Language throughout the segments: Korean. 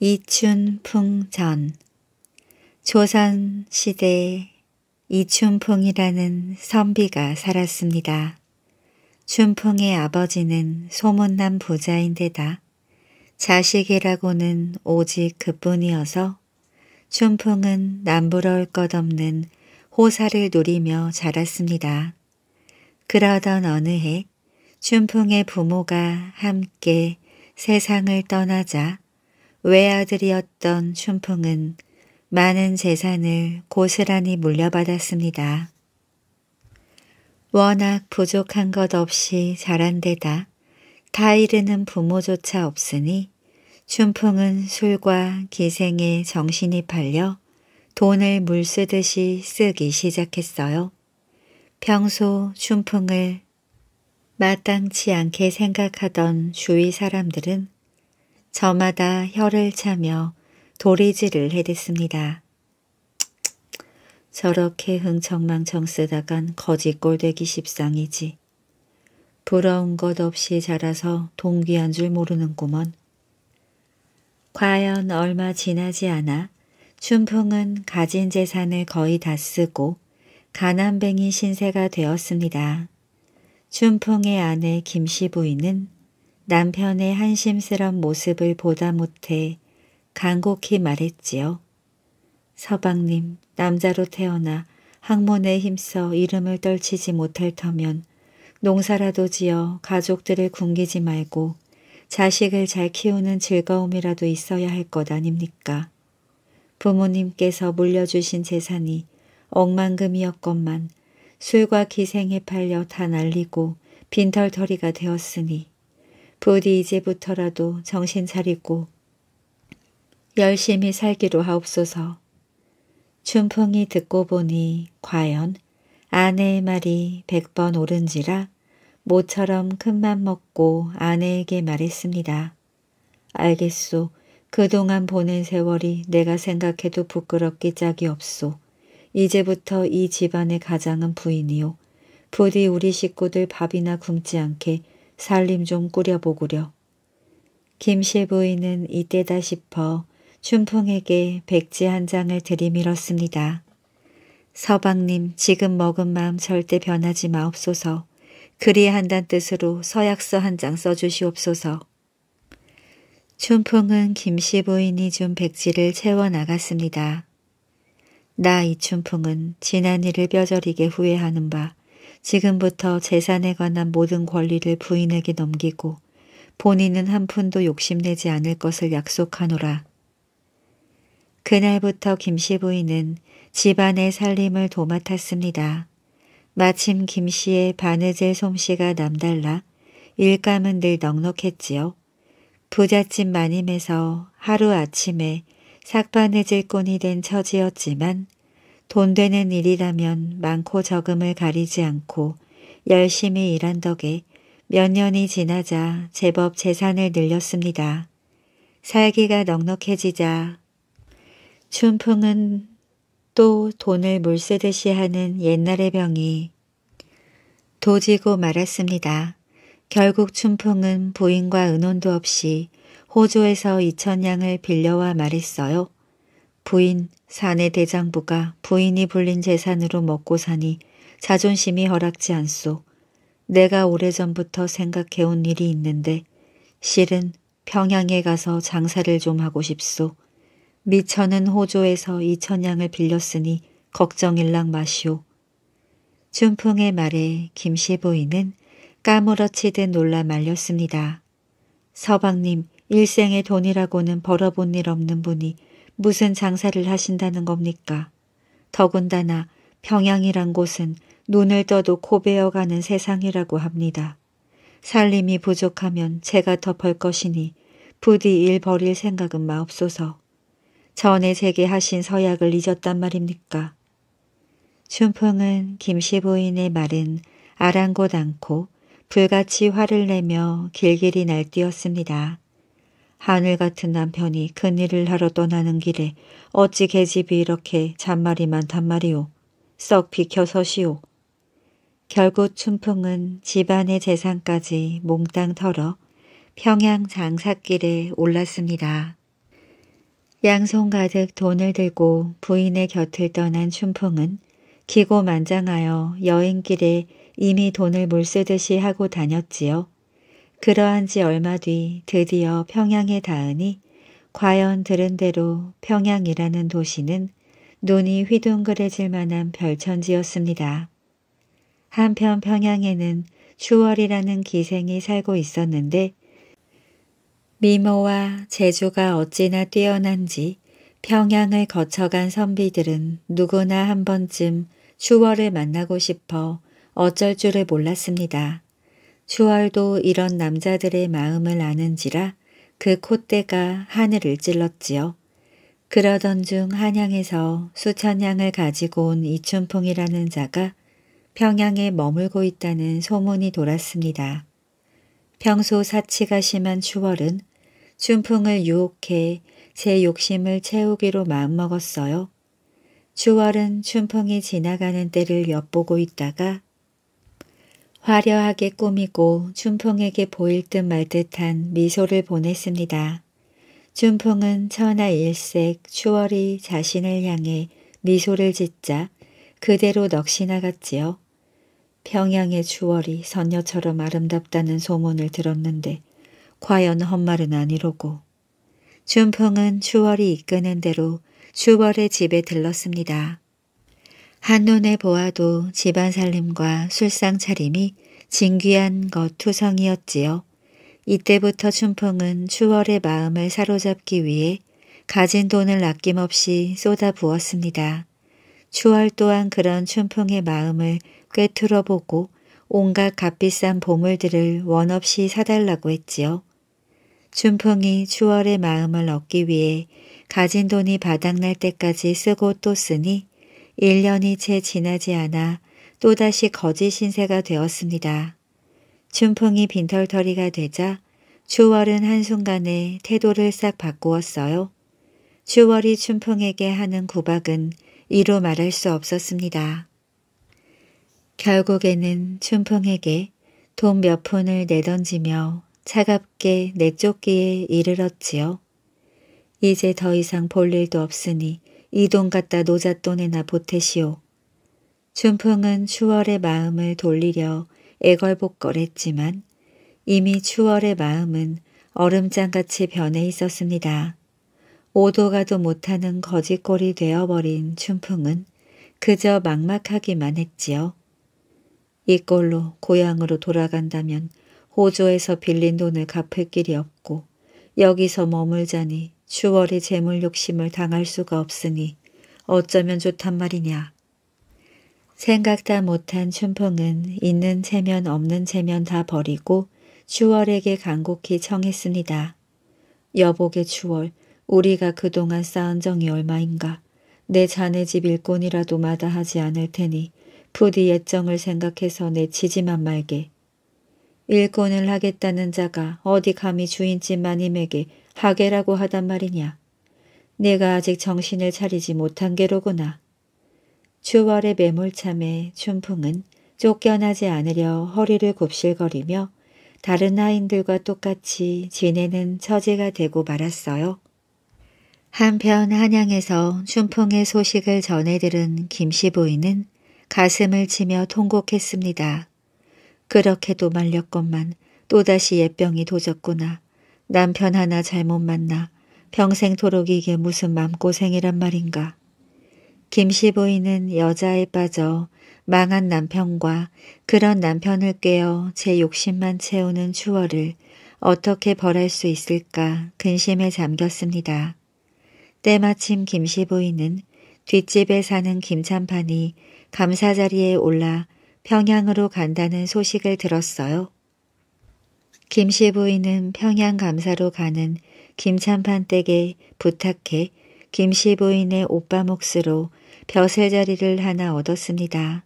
이춘풍전 조선시대 에 이춘풍이라는 선비가 살았습니다. 춘풍의 아버지는 소문난 부자인데다 자식이라고는 오직 그뿐이어서 춘풍은 남부러울 것 없는 호사를 누리며 자랐습니다. 그러던 어느 해 춘풍의 부모가 함께 세상을 떠나자 외아들이었던 춘풍은 많은 재산을 고스란히 물려받았습니다. 워낙 부족한 것 없이 자란 데다 다 이르는 부모조차 없으니 춘풍은 술과 기생에 정신이 팔려 돈을 물쓰듯이 쓰기 시작했어요. 평소 춘풍을 마땅치 않게 생각하던 주위 사람들은 저마다 혀를 차며 도리지를 해댔습니다. 저렇게 흥청망청 쓰다간 거짓골 되기 십상이지. 부러운 것 없이 자라서 동귀한 줄 모르는구먼. 과연 얼마 지나지 않아 춘풍은 가진 재산을 거의 다 쓰고 가난뱅이 신세가 되었습니다. 춘풍의 아내 김씨 부인은 남편의 한심스런 모습을 보다 못해 간곡히 말했지요. 서방님, 남자로 태어나 학문에 힘써 이름을 떨치지 못할 터면 농사라도 지어 가족들을 굶기지 말고 자식을 잘 키우는 즐거움이라도 있어야 할 것 아닙니까? 부모님께서 물려주신 재산이 억만금이었건만 술과 기생에 팔려 다 날리고 빈털터리가 되었으니 부디 이제부터라도 정신 차리고 열심히 살기로 하옵소서. 춘풍이 듣고 보니 과연 아내의 말이 백 번 옳은지라 모처럼 큰 맘 먹고 아내에게 말했습니다. 알겠소. 그동안 보낸 세월이 내가 생각해도 부끄럽기 짝이 없소. 이제부터 이 집안의 가장은 부인이요. 부디 우리 식구들 밥이나 굶지 않게 살림 좀 꾸려보구려. 김씨 부인은 이때다 싶어 춘풍에게 백지 한 장을 들이밀었습니다. 서방님 지금 먹은 마음 절대 변하지 마옵소서. 그리한단 뜻으로 서약서 한 장 써주시옵소서. 춘풍은 김씨 부인이 준 백지를 채워나갔습니다. 나 이춘풍은 지난 일을 뼈저리게 후회하는 바 지금부터 재산에 관한 모든 권리를 부인에게 넘기고 본인은 한 푼도 욕심내지 않을 것을 약속하노라. 그날부터 김씨 부인은 집안의 살림을 도맡았습니다. 마침 김씨의 바느질 솜씨가 남달라 일감은 늘 넉넉했지요. 부잣집 마님에서 하루아침에 삭바느질꾼이 된 처지였지만 돈 되는 일이라면 많고 적음을 가리지 않고 열심히 일한 덕에 몇 년이 지나자 제법 재산을 늘렸습니다. 살기가 넉넉해지자 춘풍은 또 돈을 물쓰듯이 하는 옛날의 병이 도지고 말았습니다. 결국 춘풍은 부인과 은혼도 없이 호조에서이천냥을 빌려와 말했어요. 부인, 사내 대장부가 부인이 불린 재산으로 먹고 사니 자존심이 허락지 않소. 내가 오래전부터 생각해온 일이 있는데 실은 평양에 가서 장사를 좀 하고 싶소. 미천은 호조에서 이천양을 빌렸으니 걱정일랑 마시오. 준풍의 말에 김씨 부인은 까무러치듯 놀라 말렸습니다. 서방님 일생의 돈이라고는 벌어본 일 없는 분이 무슨 장사를 하신다는 겁니까? 더군다나 평양이란 곳은 눈을 떠도 고베어가는 세상이라고 합니다. 살림이 부족하면 제가 덮을 것이니 부디 일 버릴 생각은 마옵소서. 전에 제게 하신 서약을 잊었단 말입니까? 춘풍은 김씨 부인의 말은 아랑곳 않고 불같이 화를 내며 길길이 날뛰었습니다. 하늘 같은 남편이 큰일을 하러 떠나는 길에 어찌 계집이 이렇게 잔말이만 단말이오. 썩 비켜서시오. 결국 춘풍은 집안의 재산까지 몽땅 털어 평양 장사길에 올랐습니다. 양손 가득 돈을 들고 부인의 곁을 떠난 춘풍은 기고만장하여 여행길에 이미 돈을 물쓰듯이 하고 다녔지요. 그러한 지 얼마 뒤 드디어 평양에 닿으니 과연 들은 대로 평양이라는 도시는 눈이 휘둥그레질 만한 별천지였습니다. 한편 평양에는 추월이라는 기생이 살고 있었는데 미모와 재주가 어찌나 뛰어난지 평양을 거쳐간 선비들은 누구나 한 번쯤 추월을 만나고 싶어 어쩔 줄을 몰랐습니다. 슈월도 이런 남자들의 마음을 아는지라 그 콧대가 하늘을 찔렀지요. 그러던 중 한양에서 수천 양을 가지고 온 이춘풍이라는 자가 평양에 머물고 있다는 소문이 돌았습니다. 평소 사치가 심한 추월은 춘풍을 유혹해 제 욕심을 채우기로 마음먹었어요. 추월은 춘풍이 지나가는 때를 엿보고 있다가 화려하게 꾸미고 춘풍에게 보일 듯 말 듯한 미소를 보냈습니다. 춘풍은 천하일색 추월이 자신을 향해 미소를 짓자 그대로 넋이 나갔지요. 평양의 추월이 선녀처럼 아름답다는 소문을 들었는데 과연 헛말은 아니로고. 춘풍은 추월이 이끄는 대로 추월의 집에 들렀습니다. 한눈에 보아도 집안 살림과 술상 차림이 진귀한 것 투성이었지요. 이때부터 춘풍은 추월의 마음을 사로잡기 위해 가진 돈을 아낌없이 쏟아부었습니다. 추월 또한 그런 춘풍의 마음을 꿰뚫어보고 온갖 값비싼 보물들을 원없이 사달라고 했지요. 춘풍이 추월의 마음을 얻기 위해 가진 돈이 바닥날 때까지 쓰고 또 쓰니 1년이 채 지나지 않아 또다시 거짓 신세가 되었습니다. 춘풍이 빈털터리가 되자 추월은 한순간에 태도를 싹 바꾸었어요. 추월이 춘풍에게 하는 구박은 이로 말할 수 없었습니다. 결국에는 춘풍에게 돈 몇 푼을 내던지며 차갑게 내쫓기에 이르렀지요. 이제 더 이상 볼 일도 없으니 이돈 갖다 노잣돈에나 보태시오. 춘풍은 추월의 마음을 돌리려 애걸복걸했지만 이미 추월의 마음은 얼음장같이 변해 있었습니다. 오도가도 못하는 거짓골이 되어버린 춘풍은 그저 막막하기만 했지요. 이 꼴로 고향으로 돌아간다면 호조에서 빌린 돈을 갚을 길이 없고 여기서 머물자니 추월이 재물 욕심을 당할 수가 없으니 어쩌면 좋단 말이냐. 생각다 못한 춘풍은 있는 체면 없는 체면 다 버리고 추월에게 간곡히 청했습니다. 여보게 추월, 우리가 그동안 쌓은 정이 얼마인가. 내 자네 집 일꾼이라도 마다하지 않을 테니 부디 예정을 생각해서 내치지만 말게. 일꾼을 하겠다는 자가 어디 감히 주인집 마님에게 하괴라고 하단 말이냐. 내가 아직 정신을 차리지 못한 게로구나. 주월의 매몰참에 춘풍은 쫓겨나지 않으려 허리를 곱실거리며 다른 아인들과 똑같이 지내는 처지가 되고 말았어요. 한편 한양에서 춘풍의 소식을 전해들은 김씨 부인은 가슴을 치며 통곡했습니다. 그렇게도 말렸건만 또다시 예병이 도졌구나. 남편 하나 잘못 만나 평생토록 이게 무슨 맘고생이란 말인가. 김씨 보이는 여자에 빠져 망한 남편과 그런 남편을 깨어제 욕심만 채우는 추월을 어떻게 벌할 수 있을까 근심에 잠겼습니다. 때마침 김씨 보이는 뒷집에 사는 김찬판이 감사자리에 올라 평양으로 간다는 소식을 들었어요. 김씨 부인은 평양 감사로 가는 김찬판 댁에 부탁해 김씨 부인의 오빠 몫으로 벼슬 자리를 하나 얻었습니다.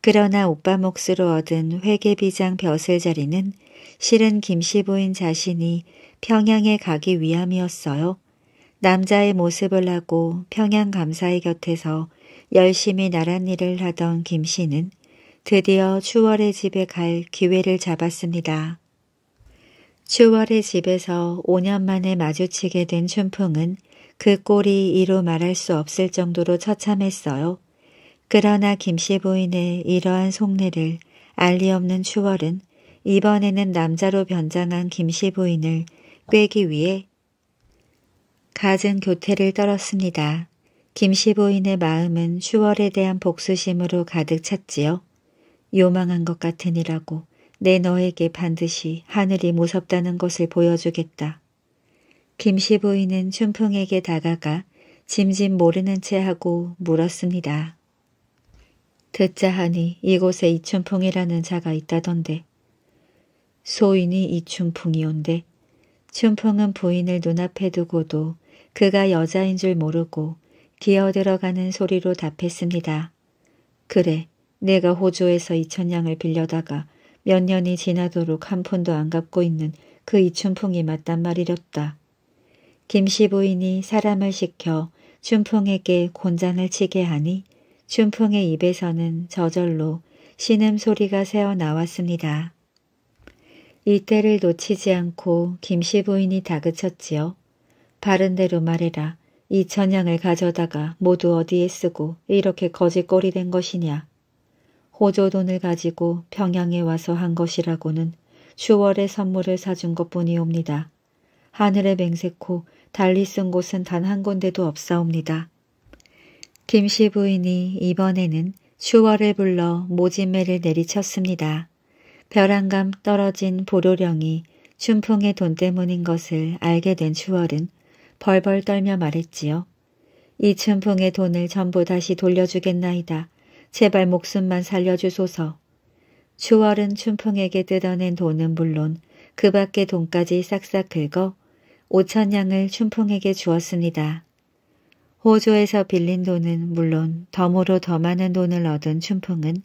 그러나 오빠 몫으로 얻은 회계비장 벼슬 자리는 실은 김씨 부인 자신이 평양에 가기 위함이었어요. 남자의 모습을 하고 평양 감사의 곁에서 열심히 나란 일을 하던 김 씨는 드디어 추월의 집에 갈 기회를 잡았습니다. 10월의 집에서 5년 만에 마주치게 된 춘풍은 그 꼴이 이루 말할 수 없을 정도로 처참했어요. 그러나 김씨 부인의 이러한 속내를 알리 없는 추월은 이번에는 남자로 변장한 김씨 부인을 꿰기 위해 갖은 교태를 떨었습니다. 김씨 부인의 마음은 추월에 대한 복수심으로 가득 찼지요. 요망한 것 같으니라고 내 너에게 반드시 하늘이 무섭다는 것을 보여주겠다. 김씨 부인은 춘풍에게 다가가 짐짐 모르는 채 하고 물었습니다. 듣자 하니 이곳에 이춘풍이라는 자가 있다던데. 소인이 이춘풍이온데 춘풍은 부인을 눈앞에 두고도 그가 여자인 줄 모르고 기어들어가는 소리로 답했습니다. 그래, 내가 호주에서 이천냥을 빌려다가 몇 년이 지나도록 한 푼도 안 갚고 있는 그 이춘풍이 맞단 말이렸다. 김씨 부인이 사람을 시켜 춘풍에게 곤장을 치게 하니 춘풍의 입에서는 저절로 신음소리가 새어나왔습니다. 이때를 놓치지 않고 김씨 부인이 다그쳤지요. 바른대로 말해라. 이천양을 가져다가 모두 어디에 쓰고 이렇게 거지꼴이 된 것이냐. 호조돈을 가지고 평양에 와서 한 것이라고는 추월의 선물을 사준 것뿐이옵니다. 하늘의 맹세코 달리 쓴 곳은 단 한 군데도 없사옵니다. 김씨 부인이 이번에는 추월을 불러 모진매를 내리쳤습니다. 벼랑감 떨어진 보료령이 춘풍의 돈 때문인 것을 알게 된 추월은 벌벌 떨며 말했지요. 이 춘풍의 돈을 전부 다시 돌려주겠나이다. 제발 목숨만 살려주소서. 주월은 춘풍에게 뜯어낸 돈은 물론 그 밖의 돈까지 싹싹 긁어 오천냥을 춘풍에게 주었습니다. 호조에서 빌린 돈은 물론 덤으로 더 많은 돈을 얻은 춘풍은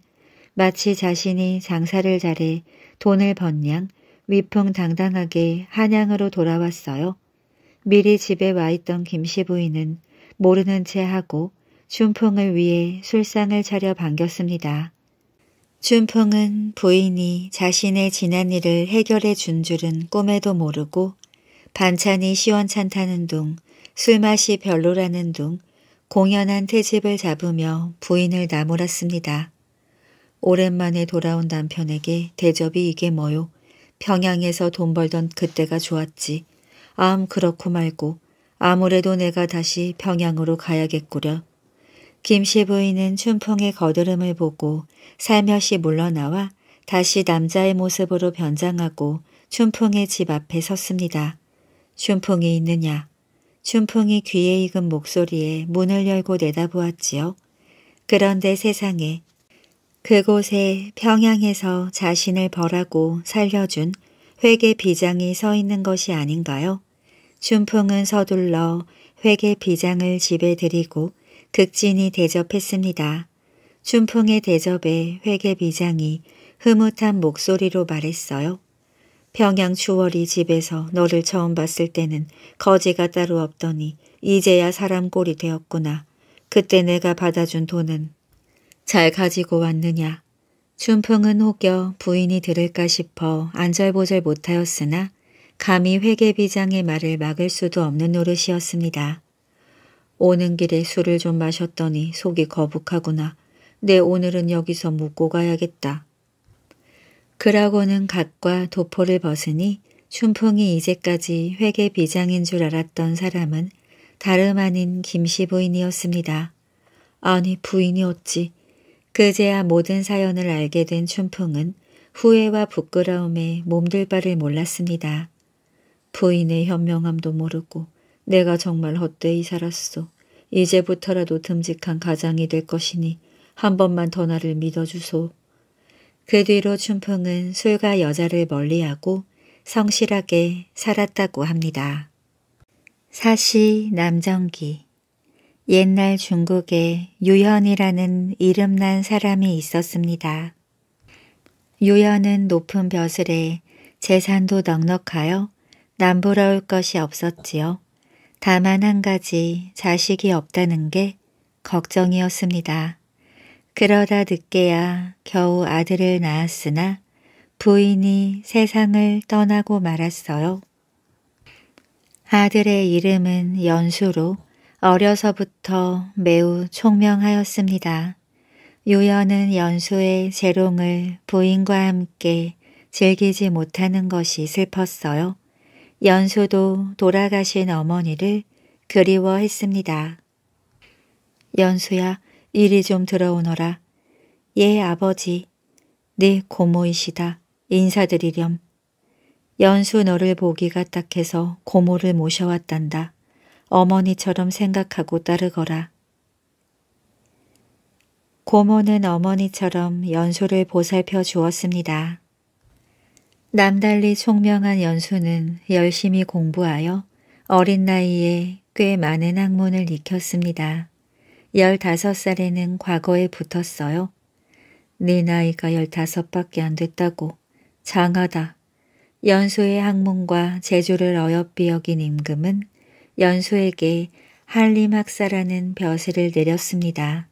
마치 자신이 장사를 잘해 돈을 번냥 위풍당당하게 한양으로 돌아왔어요. 미리 집에 와 있던 김씨 부인은 모르는 채 하고 춘풍을 위해 술상을 차려 반겼습니다. 춘풍은 부인이 자신의 지난 일을 해결해 준 줄은 꿈에도 모르고 반찬이 시원찮다는 둥 술맛이 별로라는 둥 공연한 태집을 잡으며 부인을 나무랐습니다. 오랜만에 돌아온 남편에게 대접이 이게 뭐요. 평양에서 돈 벌던 그때가 좋았지. 암 그렇고 말고 아무래도 내가 다시 평양으로 가야겠구려. 김씨 부인은 춘풍의 거드름을 보고 살며시 물러나와 다시 남자의 모습으로 변장하고 춘풍의 집 앞에 섰습니다. 춘풍이 있느냐? 춘풍이 귀에 익은 목소리에 문을 열고 내다보았지요. 그런데 세상에 그곳에 평양에서 자신을 벌하고 살려준 회계 비장이 서 있는 것이 아닌가요? 춘풍은 서둘러 회계 비장을 집에 들이고 극진히 대접했습니다. 춘풍의 대접에 회계비장이 흐뭇한 목소리로 말했어요. 평양 추월이 집에서 너를 처음 봤을 때는 거지가 따로 없더니 이제야 사람 꼴이 되었구나. 그때 내가 받아준 돈은 잘 가지고 왔느냐. 춘풍은 혹여 부인이 들을까 싶어 안절보절 못하였으나 감히 회계비장의 말을 막을 수도 없는 노릇이었습니다. 오는 길에 술을 좀 마셨더니 속이 거북하구나. 내 네, 오늘은 여기서 묵고 가야겠다. 그라고는 각과 도포를 벗으니 춘풍이 이제까지 회계 비장인 줄 알았던 사람은 다름 아닌 김씨 부인이었습니다. 아니 부인이 어찌. 그제야 모든 사연을 알게 된 춘풍은 후회와 부끄러움에 몸둘 바를 몰랐습니다. 부인의 현명함도 모르고 내가 정말 헛되이 살았소. 이제부터라도 듬직한 가장이 될 것이니 한 번만 더 나를 믿어주소. 그 뒤로 춘풍은 술과 여자를 멀리하고 성실하게 살았다고 합니다. 사시 남정기 옛날 중국에 유현이라는 이름난 사람이 있었습니다. 유현은 높은 벼슬에 재산도 넉넉하여 남부러울 것이 없었지요. 다만 한 가지 자식이 없다는 게 걱정이었습니다. 그러다 늦게야 겨우 아들을 낳았으나 부인이 세상을 떠나고 말았어요. 아들의 이름은 연수로 어려서부터 매우 총명하였습니다. 유연은 연수의 재롱을 부인과 함께 즐기지 못하는 것이 슬펐어요. 연수도 돌아가신 어머니를 그리워했습니다. 연수야, 이리 좀 들어오너라. 예, 아버지. 네 고모이시다. 인사드리렴. 연수 너를 보기가 딱해서 고모를 모셔왔단다. 어머니처럼 생각하고 따르거라. 고모는 어머니처럼 연수를 보살펴 주었습니다. 남달리 총명한 연수는 열심히 공부하여 어린 나이에 꽤 많은 학문을 익혔습니다. 열다섯 살에는 과거에 붙었어요. 네 나이가 열다섯밖에안 됐다고. 장하다. 연수의 학문과 재주를 어여삐 여긴 임금은 연수에게 한림학사라는 벼슬을 내렸습니다.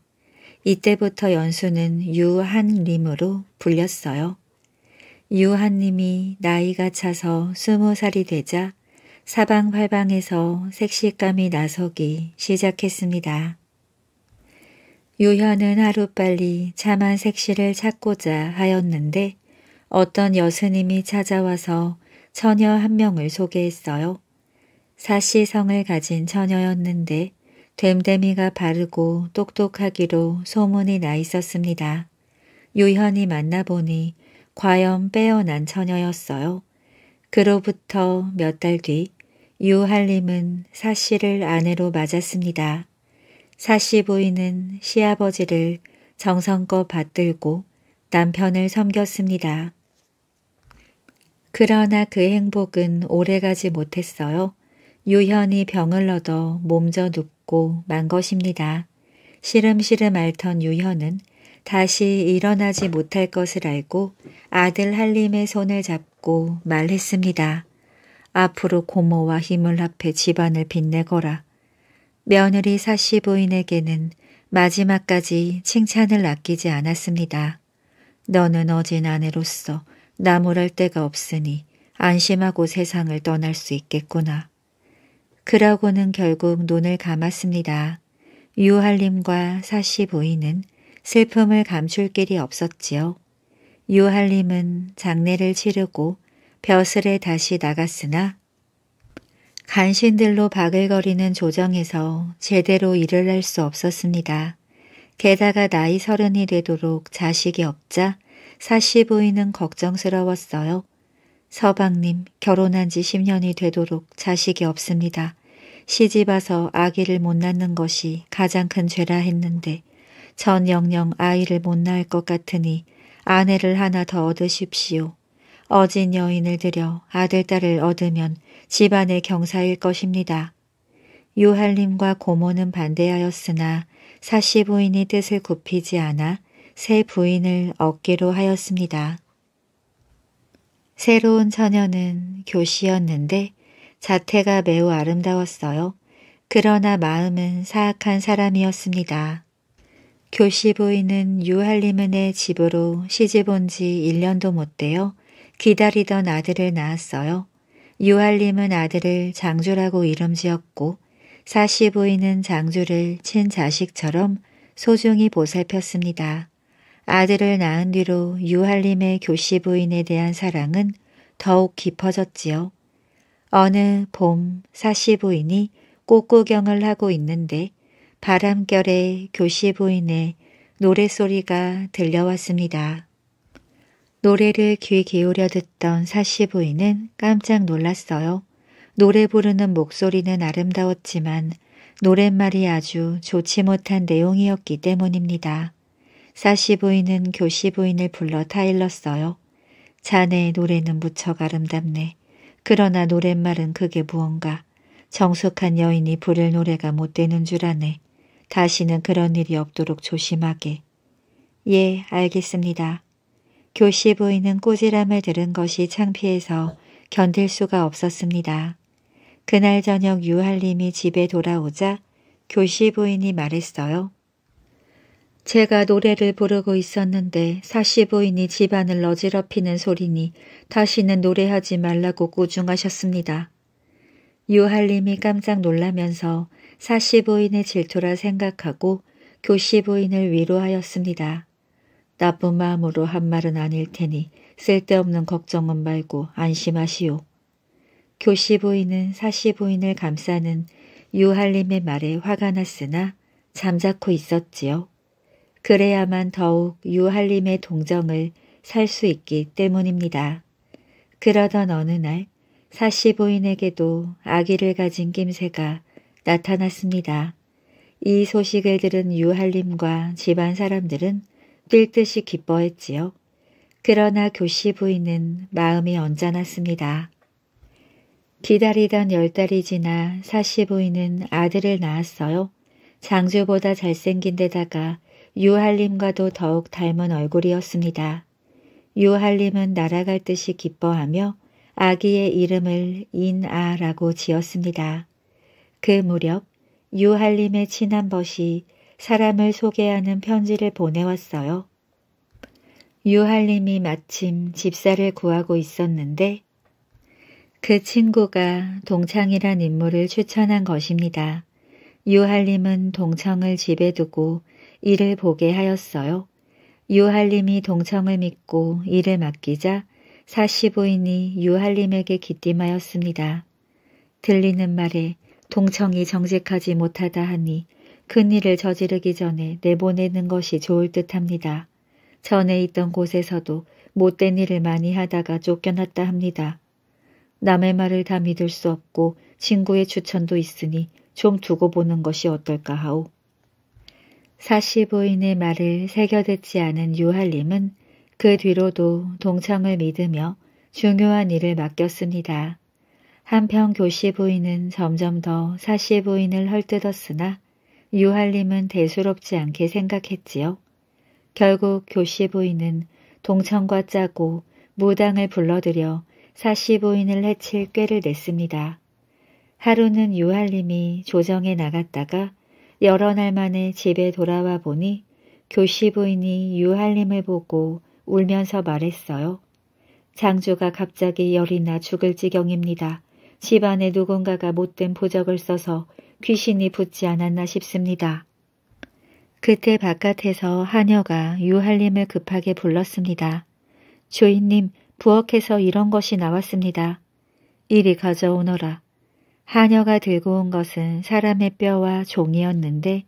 이때부터 연수는 유한림으로 불렸어요. 유한님이 나이가 차서 스무 살이 되자 사방팔방에서 색시감이 나서기 시작했습니다. 유현은 하루빨리 참한 색시를 찾고자 하였는데 어떤 여스님이 찾아와서 처녀 한 명을 소개했어요. 사시성을 가진 처녀였는데 됨됨이가 바르고 똑똑하기로 소문이 나 있었습니다. 유현이 만나보니 과연 빼어난 처녀였어요. 그로부터 몇 달 뒤 유할림은 사씨를 아내로 맞았습니다. 사씨 부인은 시아버지를 정성껏 받들고 남편을 섬겼습니다. 그러나 그 행복은 오래가지 못했어요. 유현이 병을 얻어 몸져 눕고 만 것입니다. 시름시름 앓던 유현은 다시 일어나지 못할 것을 알고 아들 할림의 손을 잡고 말했습니다. 앞으로 고모와 힘을 합해 집안을 빛내거라. 며느리 사시 부인에게는 마지막까지 칭찬을 아끼지 않았습니다. 너는 어진 아내로서 나무랄 데가 없으니 안심하고 세상을 떠날 수 있겠구나. 그러고는 결국 눈을 감았습니다. 유할림과 사시 부인은 슬픔을 감출 길이 없었지요. 유할림은 장례를 치르고 벼슬에 다시 나갔으나 간신들로 바글거리는 조정에서 제대로 일을 할 수 없었습니다. 게다가 나이 서른이 되도록 자식이 없자 사시 부인은 걱정스러웠어요. 서방님 결혼한 지 10년이 되도록 자식이 없습니다. 시집와서 아기를 못 낳는 것이 가장 큰 죄라 했는데 전 영영 아이를 못 낳을 것 같으니 아내를 하나 더 얻으십시오. 어진 여인을 들여 아들, 딸을 얻으면 집안의 경사일 것입니다. 유할림과 고모는 반대하였으나 사시 부인이 뜻을 굽히지 않아 새 부인을 얻기로 하였습니다. 새로운 처녀는 교시였는데 자태가 매우 아름다웠어요. 그러나 마음은 사악한 사람이었습니다. 교시 부인은 유할리문의 집으로 시집 온지 1년도 못 되어 기다리던 아들을 낳았어요. 유할림은 아들을 장주라고 이름 지었고 사시 부인은 장주를 친자식처럼 소중히 보살폈습니다. 아들을 낳은 뒤로 유할림의 교시 부인에 대한 사랑은 더욱 깊어졌지요. 어느 봄 사시 부인이 꽃구경을 하고 있는데 바람결에 교시 부인의 노래소리가 들려왔습니다. 노래를 귀 기울여 듣던 사시 부인은 깜짝 놀랐어요. 노래 부르는 목소리는 아름다웠지만 노랫말이 아주 좋지 못한 내용이었기 때문입니다. 사시 부인은 교시 부인을 불러 타일렀어요. 자네의 노래는 무척 아름답네. 그러나 노랫말은 그게 무언가. 정숙한 여인이 부를 노래가 못 되는 줄 아네. 다시는 그런 일이 없도록 조심하게. 예, 알겠습니다. 교시 보이는 꼬지람을 들은 것이 창피해서 견딜 수가 없었습니다. 그날 저녁 유할님이 집에 돌아오자 교시 부인이 말했어요. 제가 노래를 부르고 있었는데 사시 부인이 집안을 어지럽히는 소리니 다시는 노래하지 말라고 꾸중하셨습니다. 유할님이 깜짝 놀라면서 사시부인의 질투라 생각하고 교시부인을 위로하였습니다. 나쁜 마음으로 한 말은 아닐 테니 쓸데없는 걱정은 말고 안심하시오. 교시부인은 사시부인을 감싸는 유할림의 말에 화가 났으나 잠자코 있었지요. 그래야만 더욱 유할림의 동정을 살 수 있기 때문입니다. 그러던 어느 날 사시부인에게도 아기를 가진 김새가 나타났습니다. 이 소식을 들은 유할림과 집안 사람들은 뛸 듯이 기뻐했지요. 그러나 교시 부인은 마음이 언짢았습니다. 기다리던 열 달이 지나 사시 부인은 아들을 낳았어요. 장주보다 잘생긴 데다가 유할림과도 더욱 닮은 얼굴이었습니다. 유할림은 날아갈 듯이 기뻐하며 아기의 이름을 인아라고 지었습니다. 그 무렵 유할림의 친한 벗이 사람을 소개하는 편지를 보내왔어요. 유할림이 마침 집사를 구하고 있었는데 그 친구가 동창이란 인물을 추천한 것입니다. 유할림은 동청을 집에 두고 이를 보게 하였어요. 유할림이 동청을 믿고 이를 맡기자 사시부인이 유할림에게 기띔하였습니다. 들리는 말에 동청이 정직하지 못하다 하니 큰일을 저지르기 전에 내보내는 것이 좋을 듯합니다. 전에 있던 곳에서도 못된 일을 많이 하다가 쫓겨났다 합니다. 남의 말을 다 믿을 수 없고 친구의 추천도 있으니 좀 두고 보는 것이 어떨까 하오. 사시부인의 말을 새겨 듣지 않은 유할님은 그 뒤로도 동창을 믿으며 중요한 일을 맡겼습니다. 한편 교씨 부인은 점점 더사씨 부인을 헐뜯었으나 유할림은 대수롭지 않게 생각했지요. 결국 교씨 부인은 동천과 짜고 무당을 불러들여 사씨 부인을 해칠 꾀를 냈습니다. 하루는 유할림이 조정에 나갔다가 여러 날 만에 집에 돌아와 보니 교씨 부인이 유할림을 보고 울면서 말했어요. 장주가 갑자기 열이 나 죽을 지경입니다. 집 안에 누군가가 못된 보적을 써서 귀신이 붙지 않았나 싶습니다. 그때 바깥에서 하녀가 유할님을 급하게 불렀습니다. 주인님, 부엌에서 이런 것이 나왔습니다. 이리 가져오너라. 하녀가 들고 온 것은 사람의 뼈와 종이였는데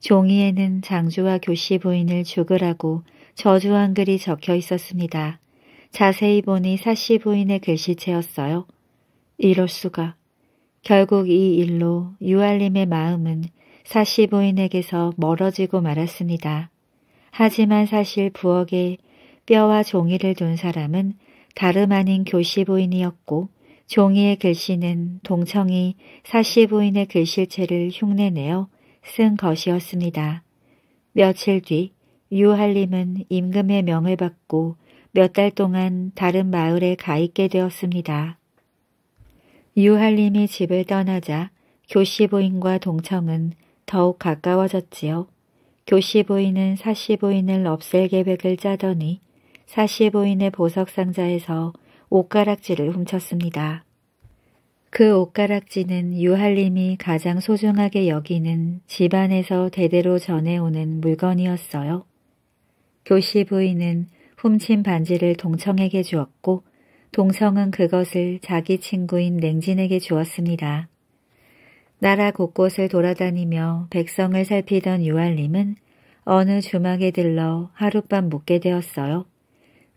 종이에는 장주와 교씨 부인을 죽으라고 저주한 글이 적혀 있었습니다. 자세히 보니 사씨 부인의 글씨체였어요. 이럴 수가. 결국 이 일로 유알림의 마음은 사시 부인에게서 멀어지고 말았습니다. 하지만 사실 부엌에 뼈와 종이를 둔 사람은 다름 아닌 교시 부인이었고 종이의 글씨는 동청이 사시 부인의 글씨체를 흉내내어 쓴 것이었습니다. 며칠 뒤 유할림은 임금의 명을 받고 몇 달 동안 다른 마을에 가 있게 되었습니다. 유할림이 집을 떠나자 교씨 부인과 동청은 더욱 가까워졌지요. 교씨 부인은 사씨 부인을 없앨 계획을 짜더니 사씨 부인의 보석 상자에서 옷가락지를 훔쳤습니다. 그 옷가락지는 유할림이 가장 소중하게 여기는 집안에서 대대로 전해오는 물건이었어요. 교씨 부인은 훔친 반지를 동청에게 주었고 동성은 그것을 자기 친구인 냉진에게 주었습니다. 나라 곳곳을 돌아다니며 백성을 살피던 유알림은 어느 주막에 들러 하룻밤 묵게 되었어요.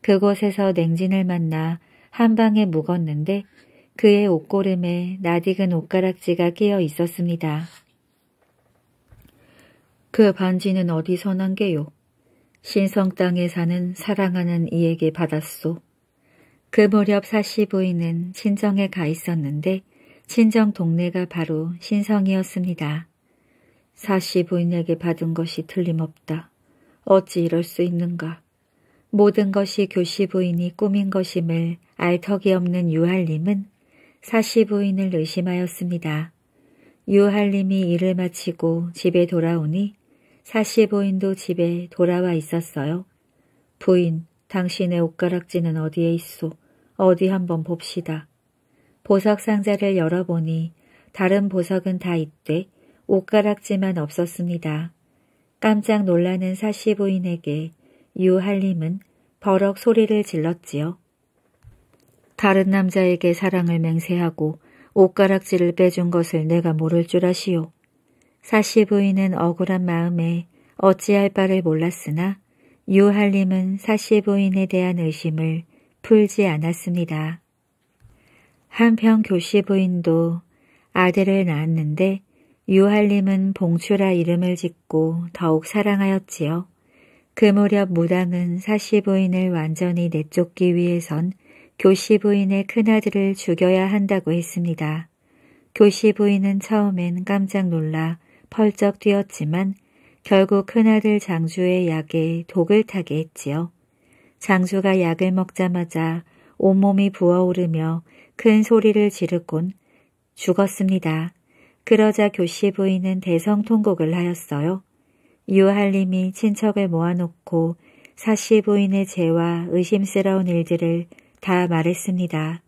그곳에서 냉진을 만나 한 방에 묵었는데 그의 옷고름에 낯익은 옷가락지가 끼어 있었습니다. 그 반지는 어디서 난 게요? 신성 땅에 사는 사랑하는 이에게 받았소. 그 무렵 사시부인은 친정에 가 있었는데 친정 동네가 바로 신성이었습니다. 사시부인에게 받은 것이 틀림없다. 어찌 이럴 수 있는가. 모든 것이 교시부인이 꾸민 것임을 알턱이 없는 유할림은 사시부인을 의심하였습니다. 유할림이 일을 마치고 집에 돌아오니 사시부인도 집에 돌아와 있었어요. 부인, 당신의 옷가락지는 어디에 있소? 어디 한번 봅시다. 보석 상자를 열어보니 다른 보석은 다 있되 옷가락지만 없었습니다. 깜짝 놀라는 사시 부인에게 유할림은 버럭 소리를 질렀지요. 다른 남자에게 사랑을 맹세하고 옷가락지를 빼준 것을 내가 모를 줄 아시오. 사시 부인은 억울한 마음에 어찌할 바를 몰랐으나 유할림은사시부인에 대한 의심을 풀지 않았습니다. 한편 교시부인도 아들을 낳았는데 유할림은 봉추라 이름을 짓고 더욱 사랑하였지요. 그 무렵 무당은 사시부인을 완전히 내쫓기 위해선 교시부인의 큰아들을 죽여야 한다고 했습니다. 교시부인은 처음엔 깜짝 놀라 펄쩍 뛰었지만 결국 큰아들 장주의 약에 독을 타게 했지요. 장주가 약을 먹자마자 온몸이 부어오르며 큰 소리를 지르곤 죽었습니다. 그러자 교씨 부인은 대성통곡을 하였어요. 유할림이 친척을 모아놓고 사씨 부인의 죄와 의심스러운 일들을 다 말했습니다.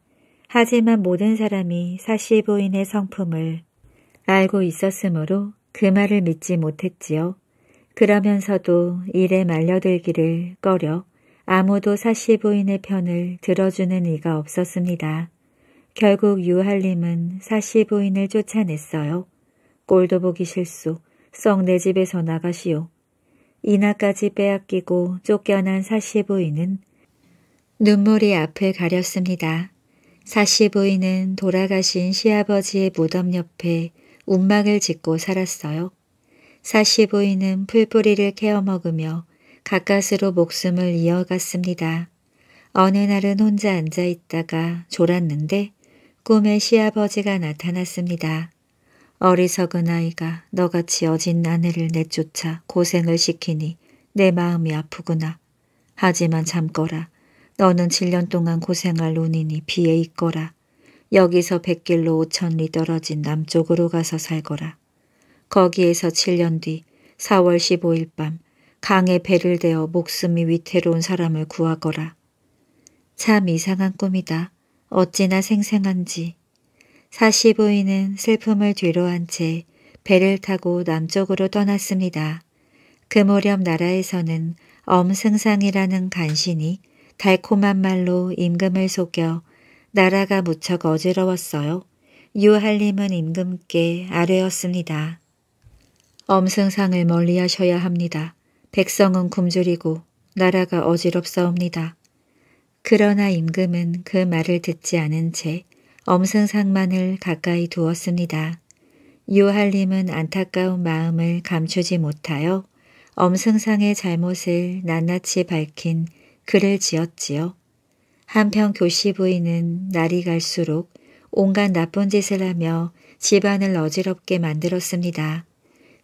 하지만 모든 사람이 사씨 부인의 성품을 알고 있었으므로 그 말을 믿지 못했지요. 그러면서도 일에 말려들기를 꺼려 아무도 사시 부인의 편을 들어주는 이가 없었습니다. 결국 유할님은 사시 부인을 쫓아냈어요. 꼴도 보기 실수, 썩 내 집에서 나가시오. 이나까지 빼앗기고 쫓겨난 사시 부인은 눈물이 앞을 가렸습니다. 사시 부인은 돌아가신 시아버지의 무덤 옆에 운막을 짓고 살았어요. 사시보이는 풀뿌리를 캐어 먹으며 가까스로 목숨을 이어갔습니다. 어느 날은 혼자 앉아 있다가 졸았는데 꿈에 시아버지가 나타났습니다. 어리석은 아이가 너같이 어진 아내를 내쫓아 고생을 시키니 내 마음이 아프구나. 하지만 잠거라. 너는 7년 동안 고생할 운이니 비에 있거라. 여기서 백길로 5천리 떨어진 남쪽으로 가서 살거라. 거기에서 7년 뒤 4월 15일 밤 강에 배를 대어 목숨이 위태로운 사람을 구하거라. 참 이상한 꿈이다. 어찌나 생생한지. 사시부인은 슬픔을 뒤로한 채 배를 타고 남쪽으로 떠났습니다. 그 무렵 나라에서는 엄승상이라는 간신이 달콤한 말로 임금을 속여 나라가 무척 어지러웠어요. 유할림은 임금께 아뢰었습니다. 엄승상을 멀리하셔야 합니다. 백성은 굶주리고 나라가 어지럽사옵니다. 그러나 임금은 그 말을 듣지 않은 채 엄승상만을 가까이 두었습니다. 유할님은 안타까운 마음을 감추지 못하여 엄승상의 잘못을 낱낱이 밝힌 글을 지었지요. 한편 교시 부인은 날이 갈수록 온갖 나쁜 짓을 하며 집안을 어지럽게 만들었습니다.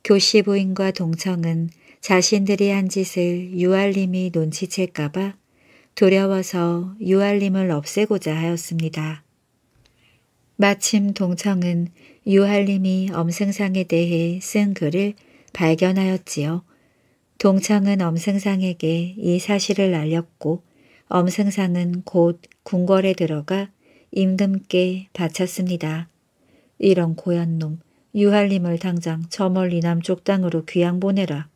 교시 부인과 동청은 자신들이 한 짓을 유알림이 눈치챌까봐 두려워서 유알림을 없애고자 하였습니다. 마침 동청은 유알림이 엄승상에 대해 쓴 글을 발견하였지요. 동청은 엄승상에게 이 사실을 알렸고 엄승상은 곧 궁궐에 들어가 임금께 바쳤습니다. 이런 고얀 놈, 유할림을 당장 저 멀리 남쪽 땅으로 귀양 보내라.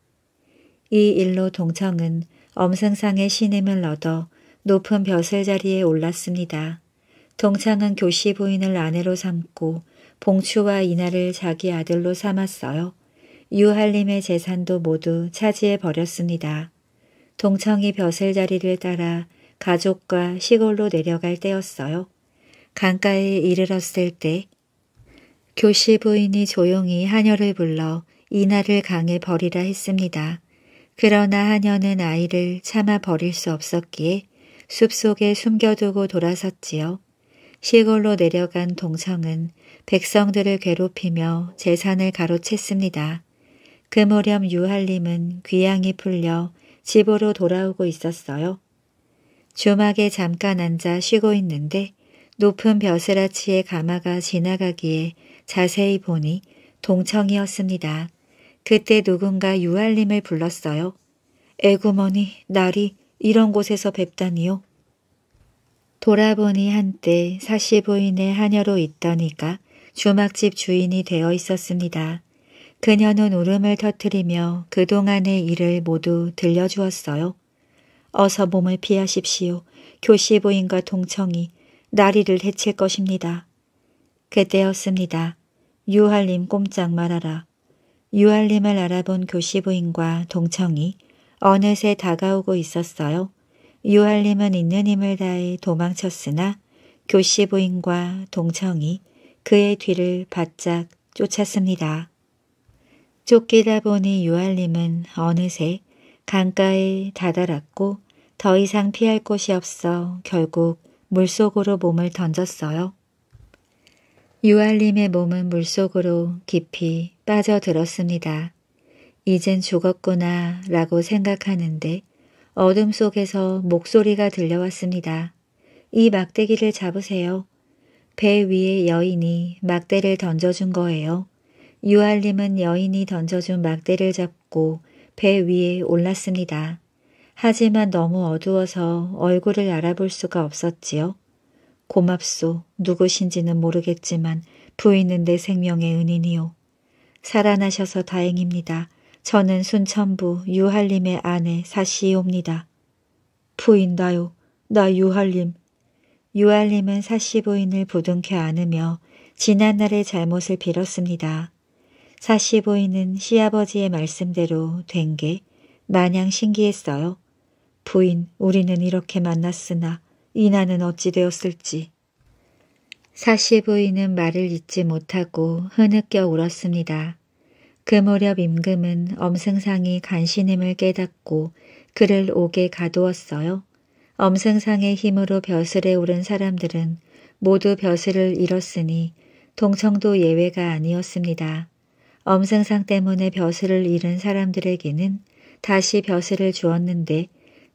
이 일로 동청은 엄승상의 신임을 얻어 높은 벼슬 자리에 올랐습니다. 동창은 교시 부인을 아내로 삼고 봉추와 이나를 자기 아들로 삼았어요. 유할림의 재산도 모두 차지해 버렸습니다. 동창이 벼슬 자리를 따라 가족과 시골로 내려갈 때였어요. 강가에 이르렀을 때 교시 부인이 조용히 하녀를 불러 이날을 강해 버리라 했습니다. 그러나 하녀는 아이를 참아 버릴 수 없었기에 숲속에 숨겨두고 돌아섰지요. 시골로 내려간 동성은 백성들을 괴롭히며 재산을 가로챘습니다. 그무렴 유할림은 귀양이 풀려 집으로 돌아오고 있었어요. 주막에 잠깐 앉아 쉬고 있는데 높은 벼슬아치의 가마가 지나가기에 자세히 보니 동청이었습니다. 그때 누군가 유알님을 불렀어요. 에구머니 날이 이런 곳에서 뵙다니요. 돌아보니 한때 사시부인의 하녀로 있더니까 주막집 주인이 되어 있었습니다. 그녀는 울음을 터뜨리며 그동안의 일을 모두 들려주었어요. 어서 몸을 피하십시오. 교시부인과 동청이 나리를 해칠 것입니다. 그때였습니다. 유할님 꼼짝 말아라. 유할님을 알아본 교시부인과 동청이 어느새 다가오고 있었어요. 유할님은 있는 힘을 다해 도망쳤으나 교시부인과 동청이 그의 뒤를 바짝 쫓았습니다. 쫓기다 보니 유할님은 어느새 강가에 다다랐고 더 이상 피할 곳이 없어 결국 물속으로 몸을 던졌어요. 유알림의 몸은 물속으로 깊이 빠져들었습니다. 이젠 죽었구나 라고 생각하는데 어둠 속에서 목소리가 들려왔습니다. 이 막대기를 잡으세요. 배 위에 여인이 막대를 던져준 거예요. 유알림은 여인이 던져준 막대를 잡고 배 위에 올랐습니다. 하지만 너무 어두워서 얼굴을 알아볼 수가 없었지요. 고맙소 누구신지는 모르겠지만 부인은 내 생명의 은인이요. 살아나셔서 다행입니다. 저는 순천부 유할림의 아내 사시옵니다. 부인 다요나 유할림. 유할림은 사시 부인을 부둥켜 안으며 지난날의 잘못을 빌었습니다. 사시 부인은 시아버지의 말씀대로 된 게 마냥 신기했어요. 부인, 우리는 이렇게 만났으나 이나는 어찌 되었을지. 사시 부인은 말을 잊지 못하고 흐느껴 울었습니다. 그 무렵 임금은 엄승상이 간신임을 깨닫고 그를 옥에 가두었어요. 엄승상의 힘으로 벼슬에 오른 사람들은 모두 벼슬을 잃었으니 동청도 예외가 아니었습니다. 엄승상 때문에 벼슬을 잃은 사람들에게는 다시 벼슬을 주었는데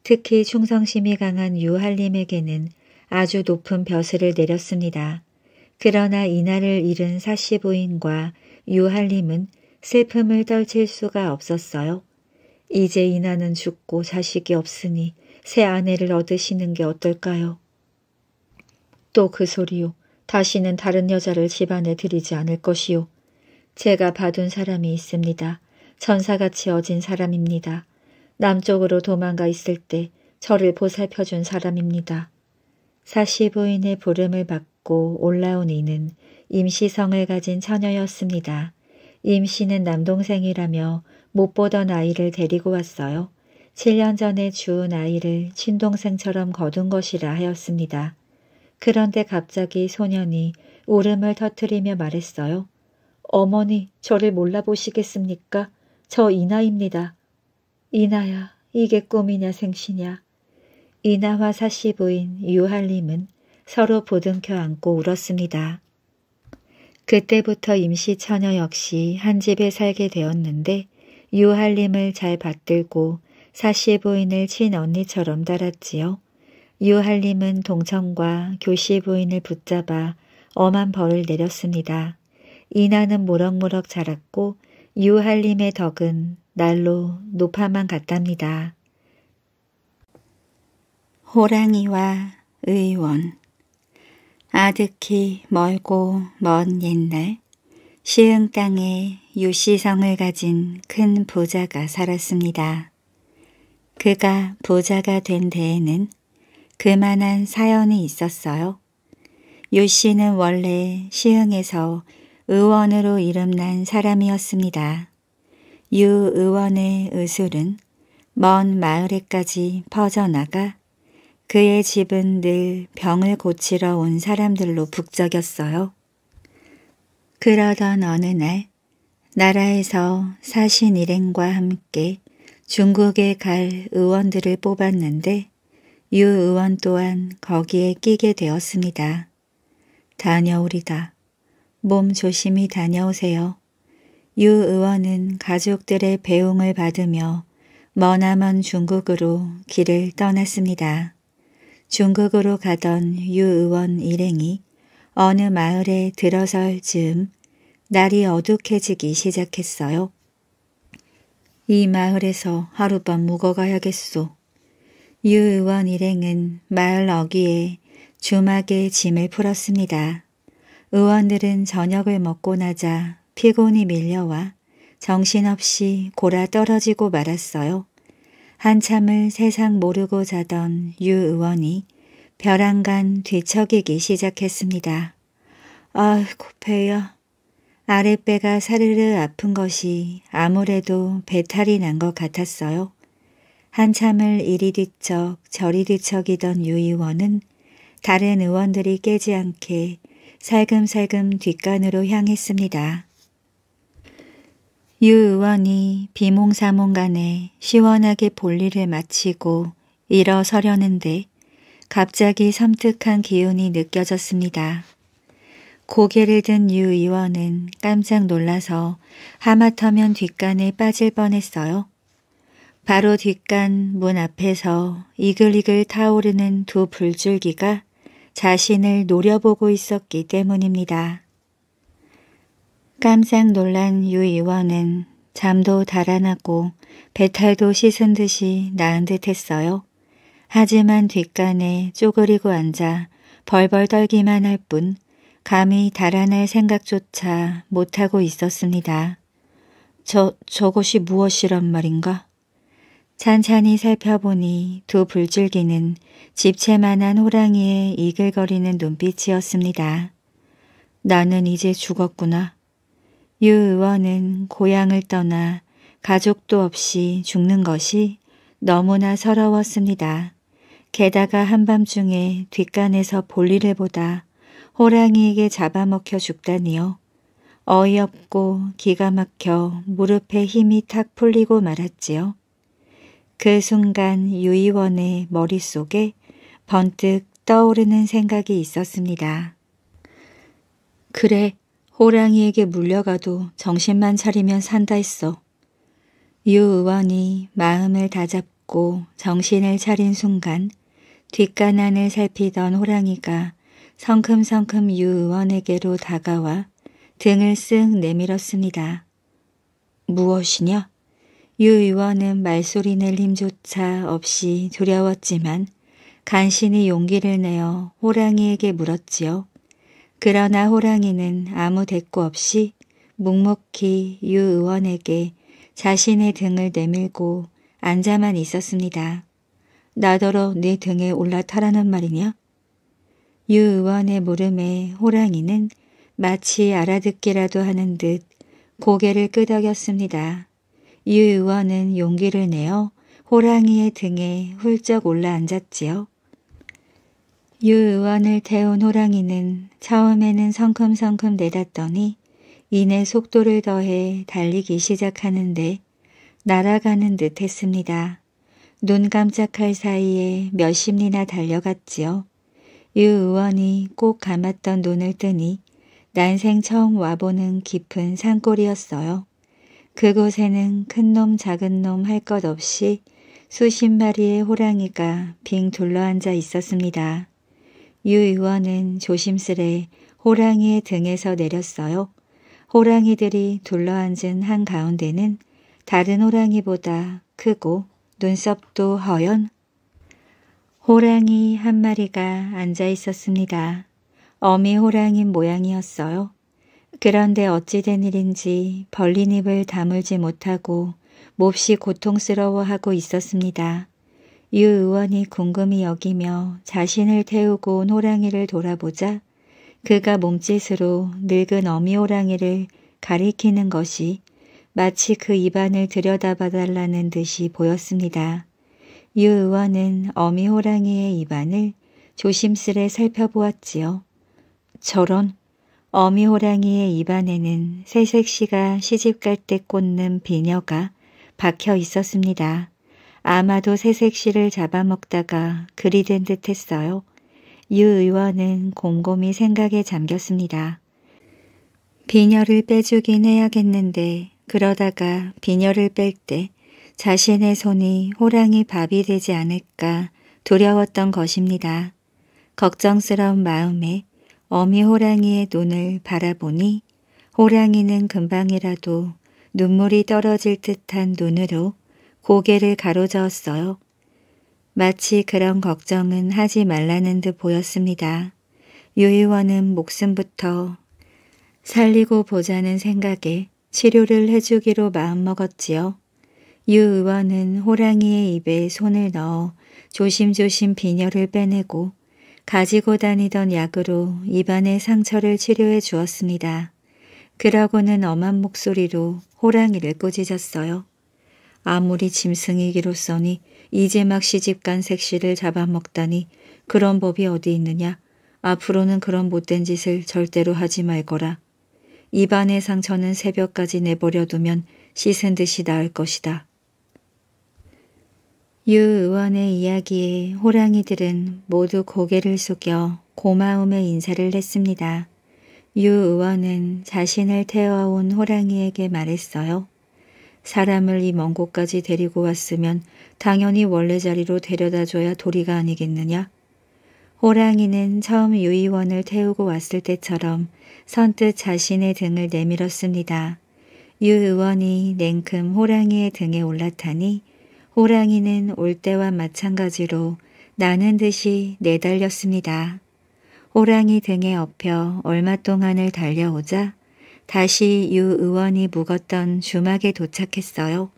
특히 충성심이 강한 유할림에게는 아주 높은 벼슬을 내렸습니다. 그러나 이날을 잃은 사시부인과 유할림은 슬픔을 떨칠 수가 없었어요. 이제 이나는 죽고 자식이 없으니 새 아내를 얻으시는 게 어떨까요? 또 그 소리요. 다시는 다른 여자를 집안에 들이지 않을 것이요. 제가 봐둔 사람이 있습니다. 전사같이 어진 사람입니다. 남쪽으로 도망가 있을 때 저를 보살펴준 사람입니다. 사시부인의 부름을 받고 올라온 이는 임시성을 가진 처녀였습니다. 임씨는 남동생이라며 못 보던 아이를 데리고 왔어요. 7년 전에 주운 아이를 친동생처럼 거둔 것이라 하였습니다. 그런데 갑자기 소년이 울음을 터뜨리며 말했어요. 어머니, 저를 몰라보시겠습니까? 저 이나입니다. 이나야 이게 꿈이냐 생시냐. 이나와 사시 부인 유할림은 서로 보듬켜 안고 울었습니다. 그때부터 임시 처녀 역시 한 집에 살게 되었는데 유할림을 잘 받들고 사시 부인을 친언니처럼 달았지요. 유할림은 동청과 교시 부인을 붙잡아 엄한 벌을 내렸습니다. 이나는 무럭무럭 자랐고 유할림의 덕은 날로 높아만 갔답니다. 호랑이와 의원 아득히 멀고 먼 옛날 시흥 땅에 유시성을 가진 큰 부자가 살았습니다. 그가 부자가 된 데에는 그만한 사연이 있었어요. 유씨는 원래 시흥에서 의원으로 이름난 사람이었습니다. 유 의원의 의술은 먼 마을에까지 퍼져나가 그의 집은 늘 병을 고치러 온 사람들로 북적였어요. 그러던 어느 날 나라에서 사신 일행과 함께 중국에 갈 의원들을 뽑았는데 유 의원 또한 거기에 끼게 되었습니다. 다녀오리다. 몸 조심히 다녀오세요. 유 의원은 가족들의 배웅을 받으며 머나먼 중국으로 길을 떠났습니다. 중국으로 가던 유 의원 일행이 어느 마을에 들어설 즈음 날이 어둑해지기 시작했어요. 이 마을에서 하룻밤 묵어가야겠소. 유 의원 일행은 마을 어귀에 주막에 짐을 풀었습니다. 의원들은 저녁을 먹고 나자 피곤이 밀려와 정신없이 골아 떨어지고 말았어요. 한참을 세상 모르고 자던 유 의원이 벼랑간 뒤척이기 시작했습니다. 아이고 배야. 아랫배가 사르르 아픈 것이 아무래도 배탈이 난 것 같았어요. 한참을 이리 뒤척 저리 뒤척이던 유 의원은 다른 의원들이 깨지 않게 살금살금 뒷간으로 향했습니다. 유 의원이 비몽사몽간에 시원하게 볼일을 마치고 일어서려는데 갑자기 섬뜩한 기운이 느껴졌습니다. 고개를 든 유 의원은 깜짝 놀라서 하마터면 뒷간에 빠질 뻔했어요. 바로 뒷간 문 앞에서 이글이글 타오르는 두 불줄기가 자신을 노려보고 있었기 때문입니다. 깜짝 놀란 유의원은 잠도 달아났고 배탈도 씻은 듯이 나은 듯 했어요. 하지만 뒷간에 쪼그리고 앉아 벌벌 떨기만 할 뿐 감히 달아날 생각조차 못하고 있었습니다. 저, 저것이 무엇이란 말인가? 찬찬히 살펴보니 두 불줄기는 집채만한 호랑이의 이글거리는 눈빛이었습니다. 나는 이제 죽었구나. 유 의원은 고향을 떠나 가족도 없이 죽는 것이 너무나 서러웠습니다. 게다가 한밤중에 뒷간에서 볼일을 보다 호랑이에게 잡아먹혀 죽다니요. 어이없고 기가 막혀 무릎에 힘이 탁 풀리고 말았지요. 그 순간 유의원의 머릿속에 번뜩 떠오르는 생각이 있었습니다. 그래, 호랑이에게 물려가도 정신만 차리면 산다 했어. 유 의원이 마음을 다잡고 정신을 차린 순간 뒷가난을 살피던 호랑이가 성큼성큼 유 의원에게로 다가와 등을 쓱 내밀었습니다. 무엇이냐? 유 의원은 말소리 낼 힘조차 없이 두려웠지만 간신히 용기를 내어 호랑이에게 물었지요. 그러나 호랑이는 아무 대꾸 없이 묵묵히 유 의원에게 자신의 등을 내밀고 앉아만 있었습니다. 나더러 네 등에 올라타라는 말이냐? 유 의원의 물음에 호랑이는 마치 알아듣기라도 하는 듯 고개를 끄덕였습니다. 유 의원은 용기를 내어 호랑이의 등에 훌쩍 올라앉았지요. 유의원을 태운 호랑이는 처음에는 성큼성큼 내닫더니 이내 속도를 더해 달리기 시작하는데 날아가는 듯 했습니다. 눈 깜짝할 사이에 몇 십 리나 달려갔지요. 유 의원이 꼭 감았던 눈을 뜨니 난생 처음 와보는 깊은 산골이었어요. 그곳에는 큰 놈 작은 놈 할 것 없이 수십 마리의 호랑이가 빙 둘러앉아 있었습니다. 유 의원은 조심스레 호랑이의 등에서 내렸어요. 호랑이들이 둘러앉은 한가운데는 다른 호랑이보다 크고 눈썹도 허연 호랑이 한 마리가 앉아 있었습니다. 어미 호랑이 모양이었어요. 그런데 어찌된 일인지 벌린 입을 다물지 못하고 몹시 고통스러워하고 있었습니다. 유 의원이 궁금히 여기며 자신을 태우고 온 호랑이를 돌아보자 그가 몸짓으로 늙은 어미 호랑이를 가리키는 것이 마치 그 입안을 들여다봐달라는 듯이 보였습니다. 유 의원은 어미 호랑이의 입안을 조심스레 살펴보았지요. 저런 어미 호랑이의 입안에는 새색시가 시집갈 때 꽂는 비녀가 박혀 있었습니다. 아마도 새색시를 잡아먹다가 그리 된 듯했어요. 유 의원은 곰곰이 생각에 잠겼습니다. 비녀를 빼주긴 해야겠는데 그러다가 비녀를 뺄 때 자신의 손이 호랑이 밥이 되지 않을까 두려웠던 것입니다. 걱정스러운 마음에 어미 호랑이의 눈을 바라보니 호랑이는 금방이라도 눈물이 떨어질 듯한 눈으로 고개를 가로저었어요. 마치 그런 걱정은 하지 말라는 듯 보였습니다. 유 의원은 목숨부터 살리고 보자는 생각에 치료를 해주기로 마음먹었지요. 유 의원은 호랑이의 입에 손을 넣어 조심조심 빈혈을 빼내고 가지고 다니던 약으로 입안의 상처를 치료해 주었습니다. 그러고는 엄한 목소리로 호랑이를 꾸짖었어요. 아무리 짐승이기로써니 이제 막 시집간 색시를 잡아먹다니 그런 법이 어디 있느냐. 앞으로는 그런 못된 짓을 절대로 하지 말거라. 입안의 상처는 새벽까지 내버려 두면 씻은 듯이 나을 것이다. 유 의원의 이야기에 호랑이들은 모두 고개를 숙여 고마움의 인사를 했습니다. 유 의원은 자신을 태워온 호랑이에게 말했어요. 사람을 이 먼 곳까지 데리고 왔으면 당연히 원래 자리로 데려다줘야 도리가 아니겠느냐? 호랑이는 처음 유의원을 태우고 왔을 때처럼 선뜻 자신의 등을 내밀었습니다. 유 의원이 냉큼 호랑이의 등에 올라타니 호랑이는 올 때와 마찬가지로 나는 듯이 내달렸습니다. 호랑이 등에 업혀 얼마 동안을 달려오자 다시 유 의원이 묵었던 주막에 도착했어요.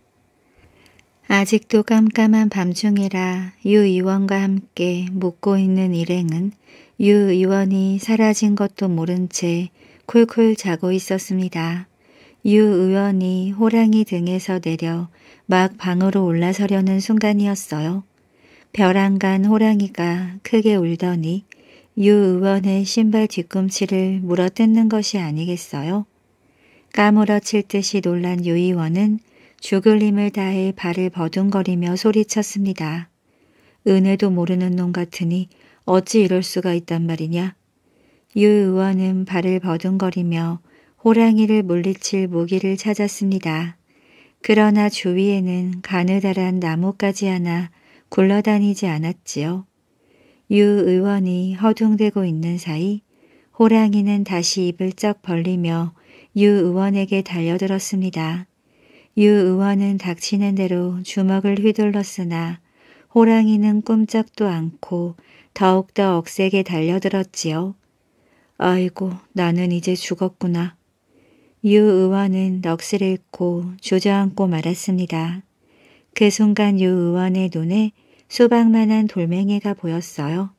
아직도 깜깜한 밤중이라 유 의원과 함께 묵고 있는 일행은 유 의원이 사라진 것도 모른 채 쿨쿨 자고 있었습니다. 유 의원이 호랑이 등에서 내려 막 방으로 올라서려는 순간이었어요. 벼랑간 호랑이가 크게 울더니 유 의원의 신발 뒤꿈치를 물어뜯는 것이 아니겠어요? 까무러칠 듯이 놀란 유의원은 죽을 힘을 다해 발을 버둥거리며 소리쳤습니다. 은혜도 모르는 놈 같으니 어찌 이럴 수가 있단 말이냐. 유 의원은 발을 버둥거리며 호랑이를 물리칠 무기를 찾았습니다. 그러나 주위에는 가느다란 나뭇가지 하나 굴러다니지 않았지요. 유 의원이 허둥대고 있는 사이 호랑이는 다시 입을 쩍 벌리며 유 의원에게 달려들었습니다. 유 의원은 닥치는 대로 주먹을 휘둘렀으나 호랑이는 꿈쩍도 않고 더욱더 억세게 달려들었지요. 아이고 나는 이제 죽었구나. 유 의원은 넋을 잃고 주저앉고 말았습니다. 그 순간 유 의원의 눈에 수박만한 돌멩이가 보였어요.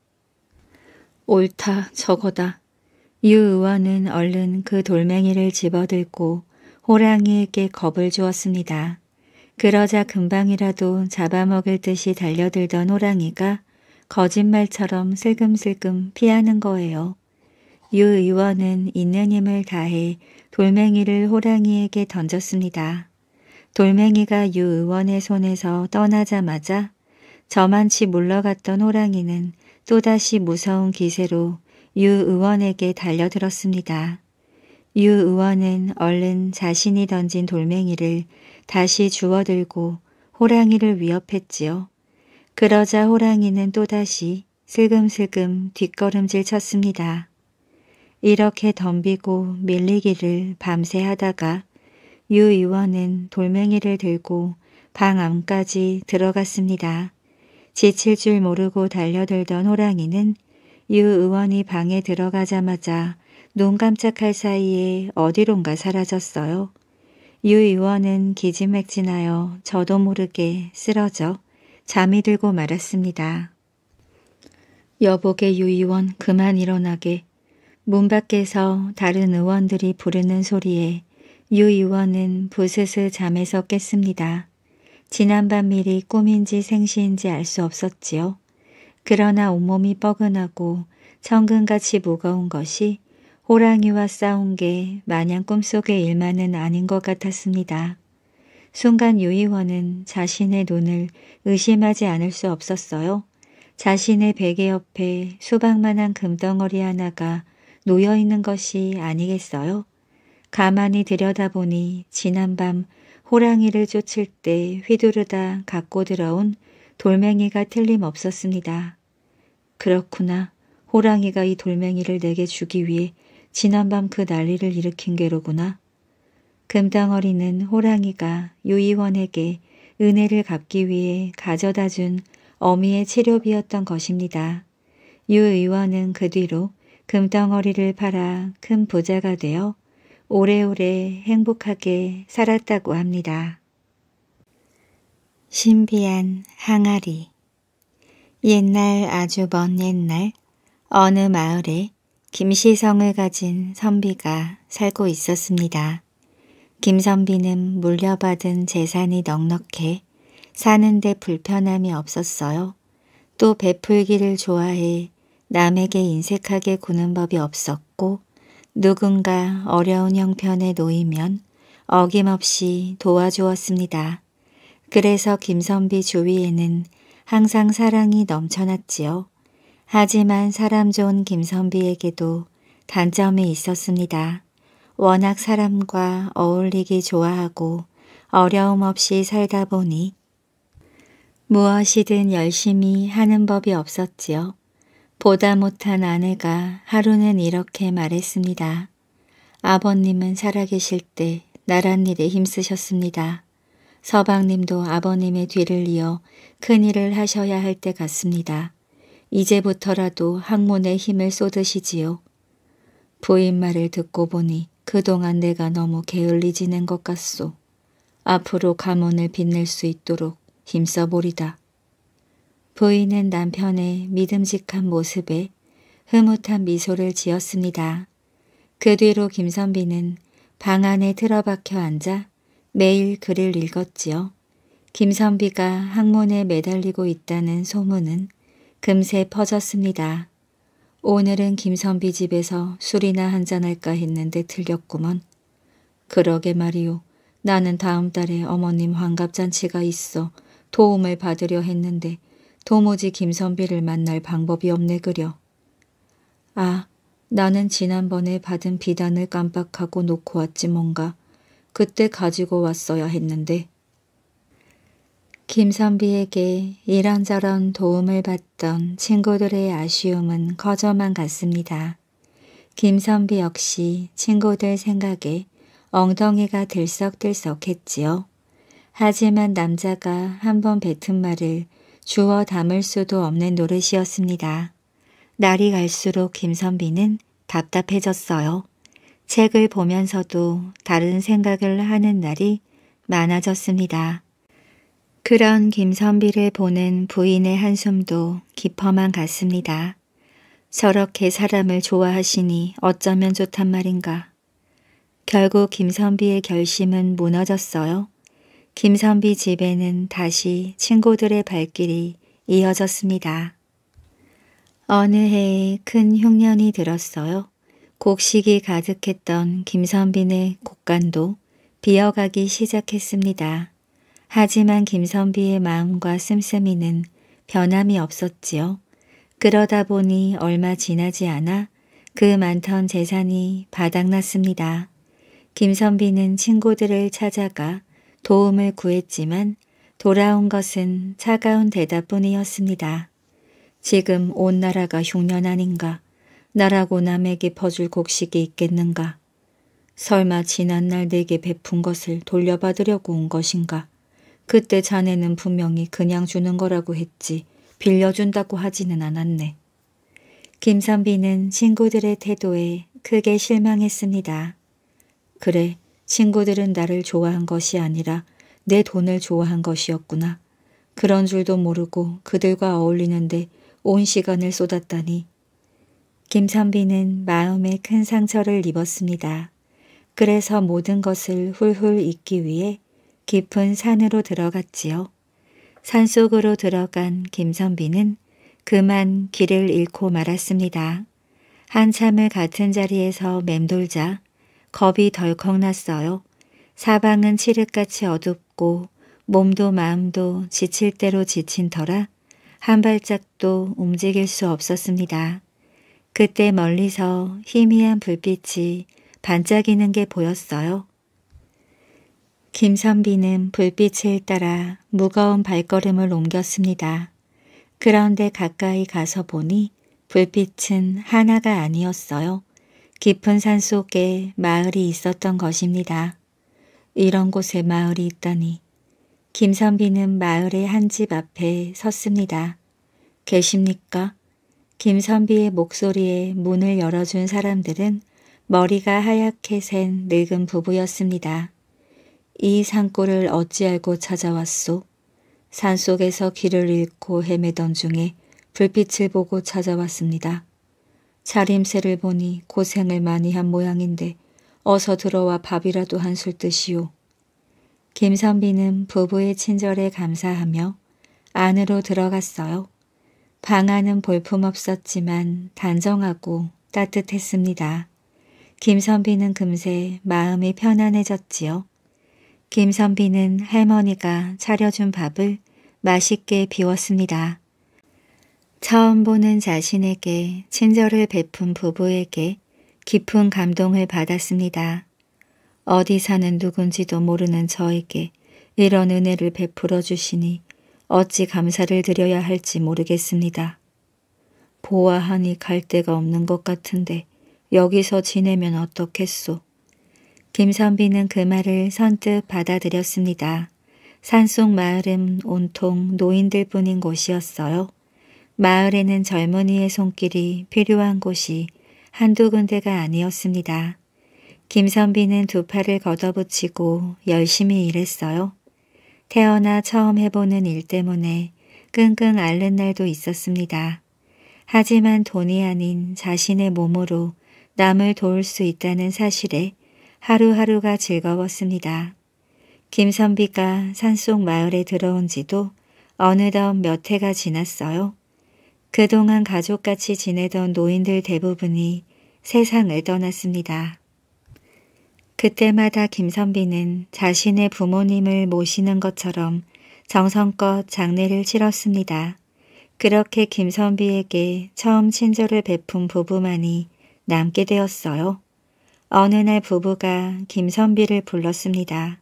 옳다 저거다 유 의원은 얼른 그 돌멩이를 집어들고 호랑이에게 겁을 주었습니다. 그러자 금방이라도 잡아먹을 듯이 달려들던 호랑이가 거짓말처럼 슬금슬금 피하는 거예요. 유 의원은 있는 힘을 다해 돌멩이를 호랑이에게 던졌습니다. 돌멩이가 유 의원의 손에서 떠나자마자 저만치 물러갔던 호랑이는 또다시 무서운 기세로 유 의원에게 달려들었습니다. 유 의원은 얼른 자신이 던진 돌멩이를 다시 주워들고 호랑이를 위협했지요. 그러자 호랑이는 또다시 슬금슬금 뒷걸음질 쳤습니다. 이렇게 덤비고 밀리기를 밤새 하다가 유 의원은 돌멩이를 들고 방 안까지 들어갔습니다. 지칠 줄 모르고 달려들던 호랑이는 유 의원이 방에 들어가자마자 눈 깜짝할 사이에 어디론가 사라졌어요. 유 의원은 기지맥진하여 저도 모르게 쓰러져 잠이 들고 말았습니다. 여보게 유 의원 그만 일어나게 문 밖에서 다른 의원들이 부르는 소리에 유 의원은 부스스 잠에서 깼습니다. 지난밤 일이 꿈인지 생시인지 알 수 없었지요. 그러나 온몸이 뻐근하고 천근같이 무거운 것이 호랑이와 싸운 게 마냥 꿈속의 일만은 아닌 것 같았습니다. 순간 유희원은 자신의 눈을 의심하지 않을 수 없었어요. 자신의 베개 옆에 수박만한 금덩어리 하나가 놓여있는 것이 아니겠어요? 가만히 들여다보니 지난밤 호랑이를 쫓을 때 휘두르다 갖고 들어온 돌멩이가 틀림없었습니다. 그렇구나. 호랑이가 이 돌멩이를 내게 주기 위해 지난밤 그 난리를 일으킨 게로구나. 금덩어리는 호랑이가 유이원에게 은혜를 갚기 위해 가져다 준 어미의 치료비였던 것입니다. 유 의원은 그 뒤로 금덩어리를 팔아 큰 부자가 되어 오래오래 행복하게 살았다고 합니다. 신비한 항아리 옛날 아주 먼 옛날 어느 마을에 김씨성을 가진 선비가 살고 있었습니다. 김선비는 물려받은 재산이 넉넉해 사는데 불편함이 없었어요. 또 베풀기를 좋아해 남에게 인색하게 구는 법이 없었고 누군가 어려운 형편에 놓이면 어김없이 도와주었습니다. 그래서 김선비 주위에는 항상 사랑이 넘쳐났지요. 하지만 사람 좋은 김선비에게도 단점이 있었습니다. 워낙 사람과 어울리기 좋아하고 어려움 없이 살다 보니 무엇이든 열심히 하는 법이 없었지요. 보다 못한 아내가 하루는 이렇게 말했습니다. 아버님은 살아계실 때 나란 일에 힘쓰셨습니다. 서방님도 아버님의 뒤를 이어 큰일을 하셔야 할 때 같습니다. 이제부터라도 학문에 힘을 쏟으시지요. 부인 말을 듣고 보니 그동안 내가 너무 게을리지는 것 같소. 앞으로 가문을 빛낼 수 있도록 힘써 보리다. 부인은 남편의 믿음직한 모습에 흐뭇한 미소를 지었습니다. 그 뒤로 김선비는 방 안에 틀어박혀 앉아 매일 글을 읽었지요. 김선비가 학문에 매달리고 있다는 소문은 금세 퍼졌습니다. 오늘은 김선비 집에서 술이나 한잔할까 했는데 틀렸구먼 그러게 말이오. 나는 다음 달에 어머님 환갑잔치가 있어 도움을 받으려 했는데 도무지 김선비를 만날 방법이 없네 그려. 아, 나는 지난번에 받은 비단을 깜빡하고 놓고 왔지 뭔가. 그때 가지고 왔어야 했는데 김선비에게 이런저런 도움을 받던 친구들의 아쉬움은 커져만 갔습니다. 김선비 역시 친구들 생각에 엉덩이가 들썩들썩했지요. 하지만 남자가 한번 뱉은 말을 주워 담을 수도 없는 노릇이었습니다. 날이 갈수록 김선비는 답답해졌어요. 책을 보면서도 다른 생각을 하는 날이 많아졌습니다. 그런 김선비를 보는 부인의 한숨도 깊어만 갔습니다. 저렇게 사람을 좋아하시니 어쩌면 좋단 말인가. 결국 김선비의 결심은 무너졌어요. 김선비 집에는 다시 친구들의 발길이 이어졌습니다. 어느 해에 큰 흉년이 들었어요. 곡식이 가득했던 김선빈의 곡간도 비어가기 시작했습니다. 하지만 김선비의 마음과 씀씀이는 변함이 없었지요. 그러다 보니 얼마 지나지 않아 그 많던 재산이 바닥났습니다. 김선비는 친구들을 찾아가 도움을 구했지만 돌아온 것은 차가운 대답뿐이었습니다. 지금 온 나라가 흉년 아닌가 나라고 남에게 퍼줄 곡식이 있겠는가? 설마 지난 날 내게 베푼 것을 돌려받으려고 온 것인가? 그때 자네는 분명히 그냥 주는 거라고 했지 빌려준다고 하지는 않았네. 김선비는 친구들의 태도에 크게 실망했습니다. 그래, 친구들은 나를 좋아한 것이 아니라 내 돈을 좋아한 것이었구나. 그런 줄도 모르고 그들과 어울리는데 온 시간을 쏟았다니 김선비는 마음에 큰 상처를 입었습니다. 그래서 모든 것을 훌훌 잊기 위해 깊은 산으로 들어갔지요. 산속으로 들어간 김선비는 그만 길을 잃고 말았습니다. 한참을 같은 자리에서 맴돌자 겁이 덜컥 났어요. 사방은 칠흑같이 어둡고 몸도 마음도 지칠 대로 지친 터라 한 발짝도 움직일 수 없었습니다. 그때 멀리서 희미한 불빛이 반짝이는 게 보였어요. 김선비는 불빛을 따라 무거운 발걸음을 옮겼습니다. 그런데 가까이 가서 보니 불빛은 하나가 아니었어요. 깊은 산 속에 마을이 있었던 것입니다. 이런 곳에 마을이 있다니. 김선비는 마을의 한 집 앞에 섰습니다. 계십니까? 김선비의 목소리에 문을 열어준 사람들은 머리가 하얗게 센 늙은 부부였습니다. 이 산골을 어찌 알고 찾아왔소? 산속에서 길을 잃고 헤매던 중에 불빛을 보고 찾아왔습니다. 차림새를 보니 고생을 많이 한 모양인데 어서 들어와 밥이라도 한 술 드시오. 김선비는 부부의 친절에 감사하며 안으로 들어갔어요. 방 안은 볼품없었지만 단정하고 따뜻했습니다. 김선비는 금세 마음이 편안해졌지요. 김선비는 할머니가 차려준 밥을 맛있게 비웠습니다. 처음 보는 자신에게 친절을 베푼 부부에게 깊은 감동을 받았습니다. 어디 사는 누군지도 모르는 저에게 이런 은혜를 베풀어 주시니 어찌 감사를 드려야 할지 모르겠습니다. 보아하니 갈 데가 없는 것 같은데 여기서 지내면 어떻겠소. 김선비는 그 말을 선뜻 받아들였습니다. 산속 마을은 온통 노인들 뿐인 곳이었어요. 마을에는 젊은이의 손길이 필요한 곳이 한두 군데가 아니었습니다. 김선비는 두 팔을 걷어붙이고 열심히 일했어요. 태어나 처음 해보는 일 때문에 끙끙 앓는 날도 있었습니다. 하지만 돈이 아닌 자신의 몸으로 남을 도울 수 있다는 사실에 하루하루가 즐거웠습니다. 김선비가 산속 마을에 들어온 지도 어느덧 몇 해가 지났어요. 그동안 가족같이 지내던 노인들 대부분이 세상을 떠났습니다. 그때마다 김선비는 자신의 부모님을 모시는 것처럼 정성껏 장례를 치렀습니다. 그렇게 김선비에게 처음 친절을 베푼 부부만이 남게 되었어요. 어느 날 부부가 김선비를 불렀습니다.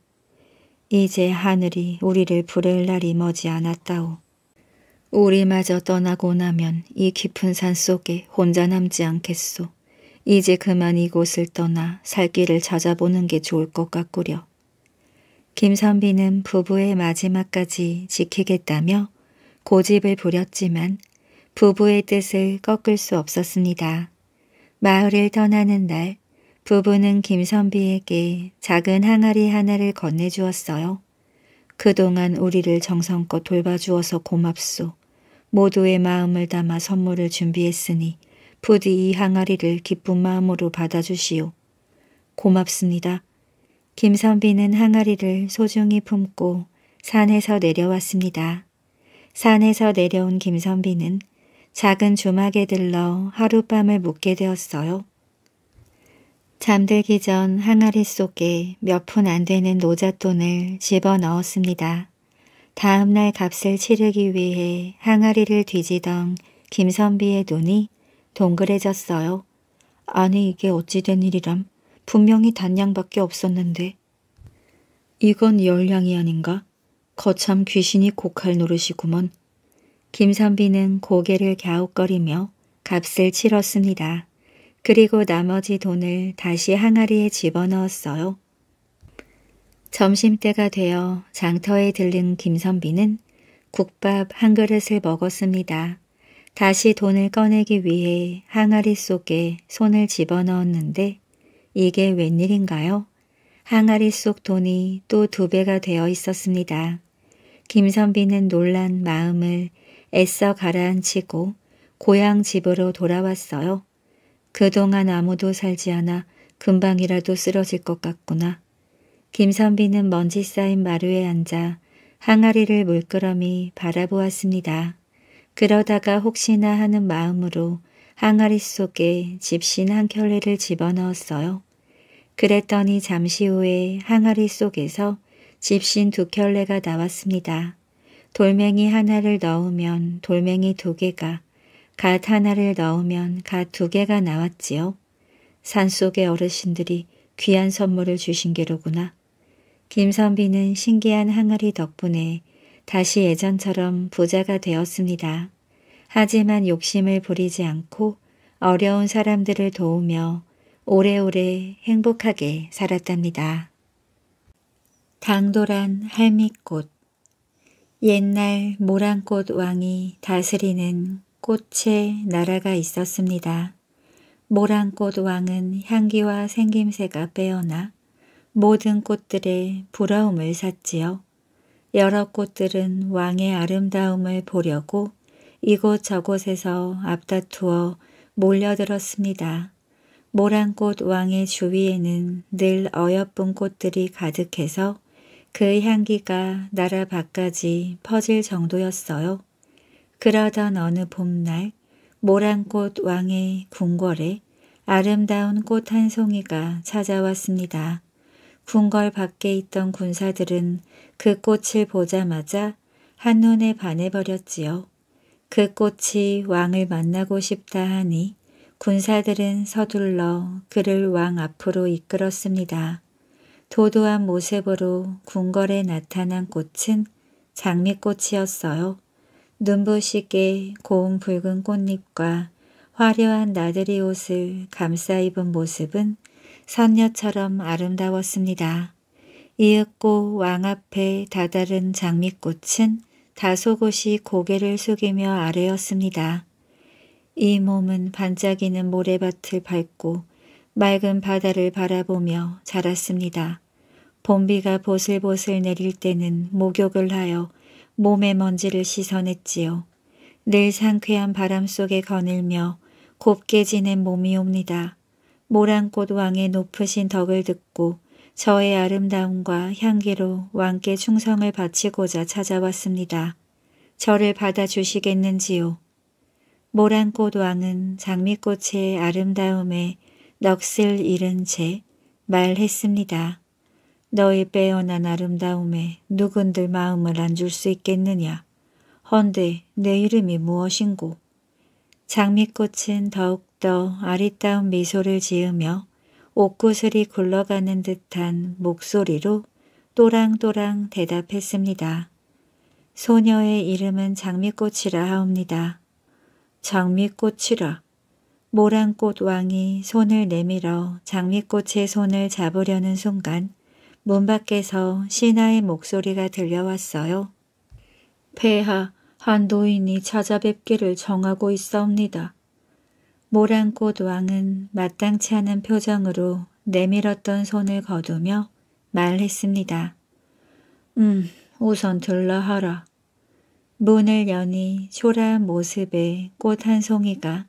이제 하늘이 우리를 부를 날이 머지않았다오. 우리마저 떠나고 나면 이 깊은 산속에 혼자 남지 않겠소. 이제 그만 이곳을 떠나 살 길을 찾아보는 게 좋을 것 같구려. 김선비는 부부의 마지막까지 지키겠다며 고집을 부렸지만 부부의 뜻을 꺾을 수 없었습니다. 마을을 떠나는 날 부부는 김선비에게 작은 항아리 하나를 건네주었어요. 그동안 우리를 정성껏 돌봐주어서 고맙소. 모두의 마음을 담아 선물을 준비했으니 부디 이 항아리를 기쁜 마음으로 받아주시오. 고맙습니다. 김선비는 항아리를 소중히 품고 산에서 내려왔습니다. 산에서 내려온 김선비는 작은 주막에 들러 하룻밤을 묵게 되었어요. 잠들기 전 항아리 속에 몇 푼 안 되는 노잣돈을 집어넣었습니다. 다음날 값을 치르기 위해 항아리를 뒤지던 김선비의 눈이 동그래졌어요. 아니 이게 어찌 된 일이람. 분명히 단양밖에 없었는데. 이건 열량이 아닌가? 거참 귀신이 곡할 노릇이구먼. 김선비는 고개를 갸웃거리며 값을 치렀습니다. 그리고 나머지 돈을 다시 항아리에 집어넣었어요. 점심때가 되어 장터에 들른 김선비는 국밥 한 그릇을 먹었습니다. 다시 돈을 꺼내기 위해 항아리 속에 손을 집어넣었는데 이게 웬일인가요? 항아리 속 돈이 또 두 배가 되어 있었습니다. 김선비는 놀란 마음을 애써 가라앉히고 고향 집으로 돌아왔어요. 그동안 아무도 살지 않아 금방이라도 쓰러질 것 같구나. 김선비는 먼지 쌓인 마루에 앉아 항아리를 물끄러미 바라보았습니다. 그러다가 혹시나 하는 마음으로 항아리 속에 집신 한 켤레를 집어넣었어요. 그랬더니 잠시 후에 항아리 속에서 집신 두 켤레가 나왔습니다. 돌멩이 하나를 넣으면 돌멩이 두 개가, 갓 하나를 넣으면 갓 두 개가 나왔지요. 산속의 어르신들이 귀한 선물을 주신 게로구나. 김선비는 신기한 항아리 덕분에 다시 예전처럼 부자가 되었습니다. 하지만 욕심을 부리지 않고 어려운 사람들을 도우며 오래오래 행복하게 살았답니다. 당돌한 할미꽃 옛날 모란꽃 왕이 다스리는 꽃의 나라가 있었습니다. 모란꽃 왕은 향기와 생김새가 빼어나 모든 꽃들의 부러움을 샀지요. 여러 꽃들은 왕의 아름다움을 보려고 이곳저곳에서 앞다투어 몰려들었습니다. 모란꽃 왕의 주위에는 늘 어여쁜 꽃들이 가득해서 그 향기가 나라 밖까지 퍼질 정도였어요. 그러던 어느 봄날 모란꽃 왕의 궁궐에 아름다운 꽃 한 송이가 찾아왔습니다. 궁궐 밖에 있던 군사들은 그 꽃을 보자마자 한눈에 반해버렸지요. 그 꽃이 왕을 만나고 싶다 하니 군사들은 서둘러 그를 왕 앞으로 이끌었습니다. 도도한 모습으로 궁궐에 나타난 꽃은 장미꽃이었어요. 눈부시게 고운 붉은 꽃잎과 화려한 나들이 옷을 감싸 입은 모습은 선녀처럼 아름다웠습니다. 이윽고 왕 앞에 다다른 장미꽃은 다소곳이 고개를 숙이며 아래였습니다. 이 몸은 반짝이는 모래밭을 밟고 맑은 바다를 바라보며 자랐습니다. 봄비가 보슬보슬 내릴 때는 목욕을 하여 몸의 먼지를 씻어냈지요. 늘 상쾌한 바람 속에 거닐며 곱게 지낸 몸이 옵니다. 모란꽃 왕의 높으신 덕을 듣고 저의 아름다움과 향기로 왕께 충성을 바치고자 찾아왔습니다. 저를 받아주시겠는지요. 모란꽃 왕은 장미꽃의 아름다움에 넋을 잃은 채 말했습니다. 너의 빼어난 아름다움에 누군들 마음을 안 줄 수 있겠느냐. 헌데 내 이름이 무엇인고. 장미꽃은 더욱 떠 아리따운 미소를 지으며 옷구슬이 굴러가는 듯한 목소리로 또랑또랑 대답했습니다. 소녀의 이름은 장미꽃이라 하옵니다. 장미꽃이라. 모란꽃 왕이 손을 내밀어 장미꽃의 손을 잡으려는 순간 문 밖에서 신하의 목소리가 들려왔어요. 폐하, 한도인이 찾아뵙기를 정하고 있사옵니다. 모란꽃 왕은 마땅치 않은 표정으로 내밀었던 손을 거두며 말했습니다. 음, 우선 들러하라. 문을 여니 초라한 모습의 꽃한 송이가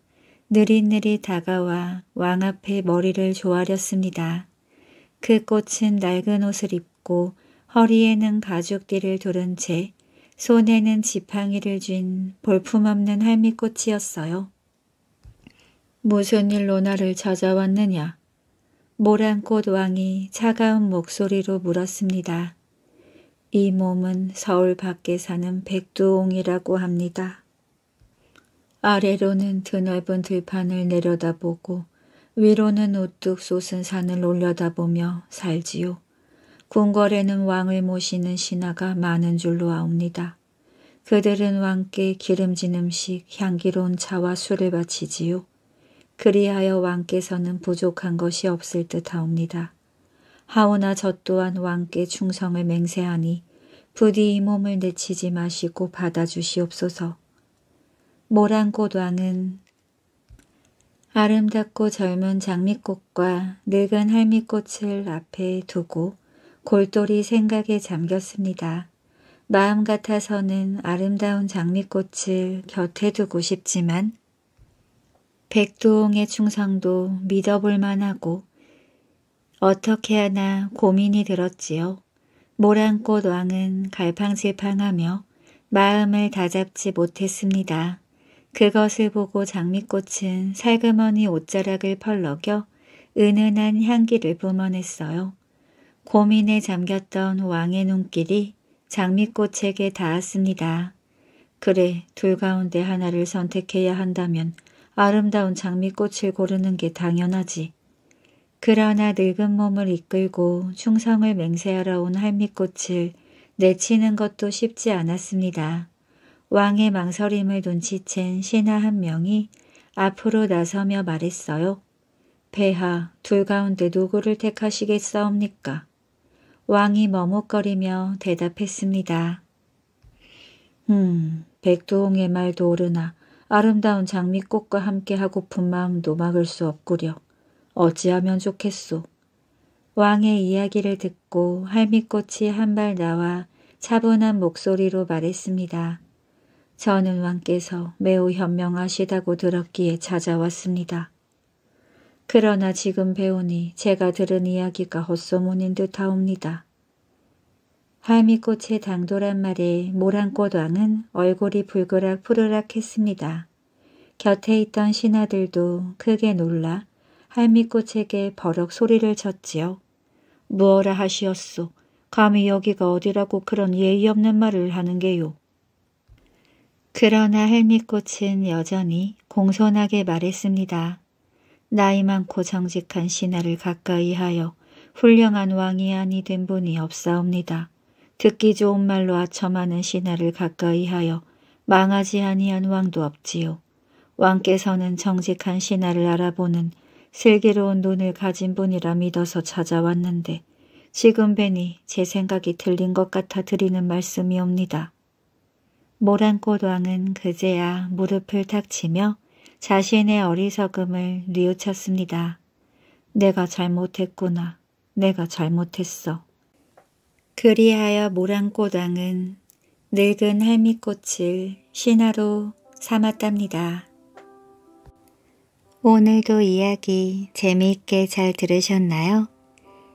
느릿느릿 다가와 왕 앞에 머리를 조아렸습니다. 그 꽃은 낡은 옷을 입고 허리에는 가죽띠를 두른 채 손에는 지팡이를 쥔 볼품없는 할미꽃이었어요. 무슨 일로 나를 찾아왔느냐? 모란꽃 왕이 차가운 목소리로 물었습니다. 이 몸은 서울 밖에 사는 백두옹이라고 합니다. 아래로는 드넓은 들판을 내려다보고 위로는 우뚝 솟은 산을 올려다보며 살지요. 궁궐에는 왕을 모시는 신하가 많은 줄로 아옵니다. 그들은 왕께 기름진 음식, 향기로운 차와 술을 바치지요. 그리하여 왕께서는 부족한 것이 없을 듯하옵니다. 하오나 저 또한 왕께 충성을 맹세하니 부디 이 몸을 내치지 마시고 받아주시옵소서. 모란꽃 왕은 아름답고 젊은 장미꽃과 늙은 할미꽃을 앞에 두고 골똘히 생각에 잠겼습니다. 마음 같아서는 아름다운 장미꽃을 곁에 두고 싶지만 백두홍의 충성도 믿어볼 만하고 어떻게 하나 고민이 들었지요. 모란꽃 왕은 갈팡질팡하며 마음을 다잡지 못했습니다. 그것을 보고 장미꽃은 살그머니 옷자락을 펄럭여 은은한 향기를 뿜어냈어요. 고민에 잠겼던 왕의 눈길이 장미꽃에게 닿았습니다. 그래, 둘 가운데 하나를 선택해야 한다면 아름다운 장미꽃을 고르는 게 당연하지. 그러나 늙은 몸을 이끌고 충성을 맹세하러 온 할미꽃을 내치는 것도 쉽지 않았습니다. 왕의 망설임을 눈치챈 신하 한 명이 앞으로 나서며 말했어요. 배하, 둘 가운데 누구를 택하시겠사옵니까? 왕이 머뭇거리며 대답했습니다. 음, 백두홍의 말도 오르나 아름다운 장미꽃과 함께 하고픈 마음도 막을 수 없구려. 어찌하면 좋겠소. 왕의 이야기를 듣고 할미꽃이 한 발 나와 차분한 목소리로 말했습니다. 저는 왕께서 매우 현명하시다고 들었기에 찾아왔습니다. 그러나 지금 배우니 제가 들은 이야기가 헛소문인 듯 하옵니다. 할미꽃의 당돌한 말에 모란꽃 왕은 얼굴이 붉으락 푸르락 했습니다. 곁에 있던 신하들도 크게 놀라 할미꽃에게 버럭 소리를 쳤지요. 무어라 하시었소. 감히 여기가 어디라고 그런 예의 없는 말을 하는 게요. 그러나 할미꽃은 여전히 공손하게 말했습니다. 나이 많고 정직한 신하를 가까이 하여 훌륭한 왕이 아니 된 분이 없사옵니다. 듣기 좋은 말로 아첨하는 신하를 가까이 하여 망하지 아니한 왕도 없지요. 왕께서는 정직한 신하를 알아보는 슬기로운 눈을 가진 분이라 믿어서 찾아왔는데 지금 뵈니 제 생각이 틀린 것 같아 드리는 말씀이옵니다. 모란꽃 왕은 그제야 무릎을 탁치며 자신의 어리석음을 뉘우쳤습니다. 내가 잘못했구나. 내가 잘못했어. 그리하여 모란꼬당은 늙은 할미꽃을 신화로 삼았답니다. 오늘도 그 이야기 재미있게 잘 들으셨나요?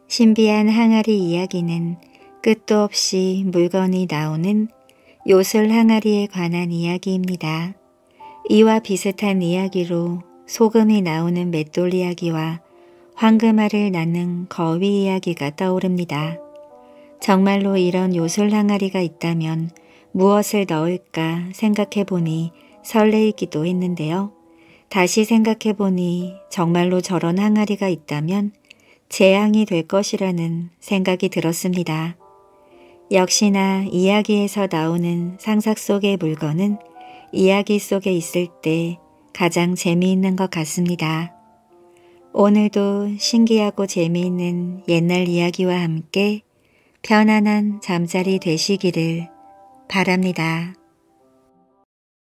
신비한 항아리 이야기는 끝도 없이 물건이 나오는 요술 항아리에 관한 이야기입니다. 이와 비슷한 이야기로 소금이 나오는 맷돌 이야기와 황금알을 낳는 거위 이야기가 떠오릅니다. 정말로 이런 요술 항아리가 있다면 무엇을 넣을까 생각해보니 설레이기도 했는데요. 다시 생각해보니 정말로 저런 항아리가 있다면 재앙이 될 것이라는 생각이 들었습니다. 역시나 이야기에서 나오는 상상 속의 물건은 이야기 속에 있을 때 가장 재미있는 것 같습니다. 오늘도 신기하고 재미있는 옛날 이야기와 함께 편안한 잠자리 되시기를 바랍니다.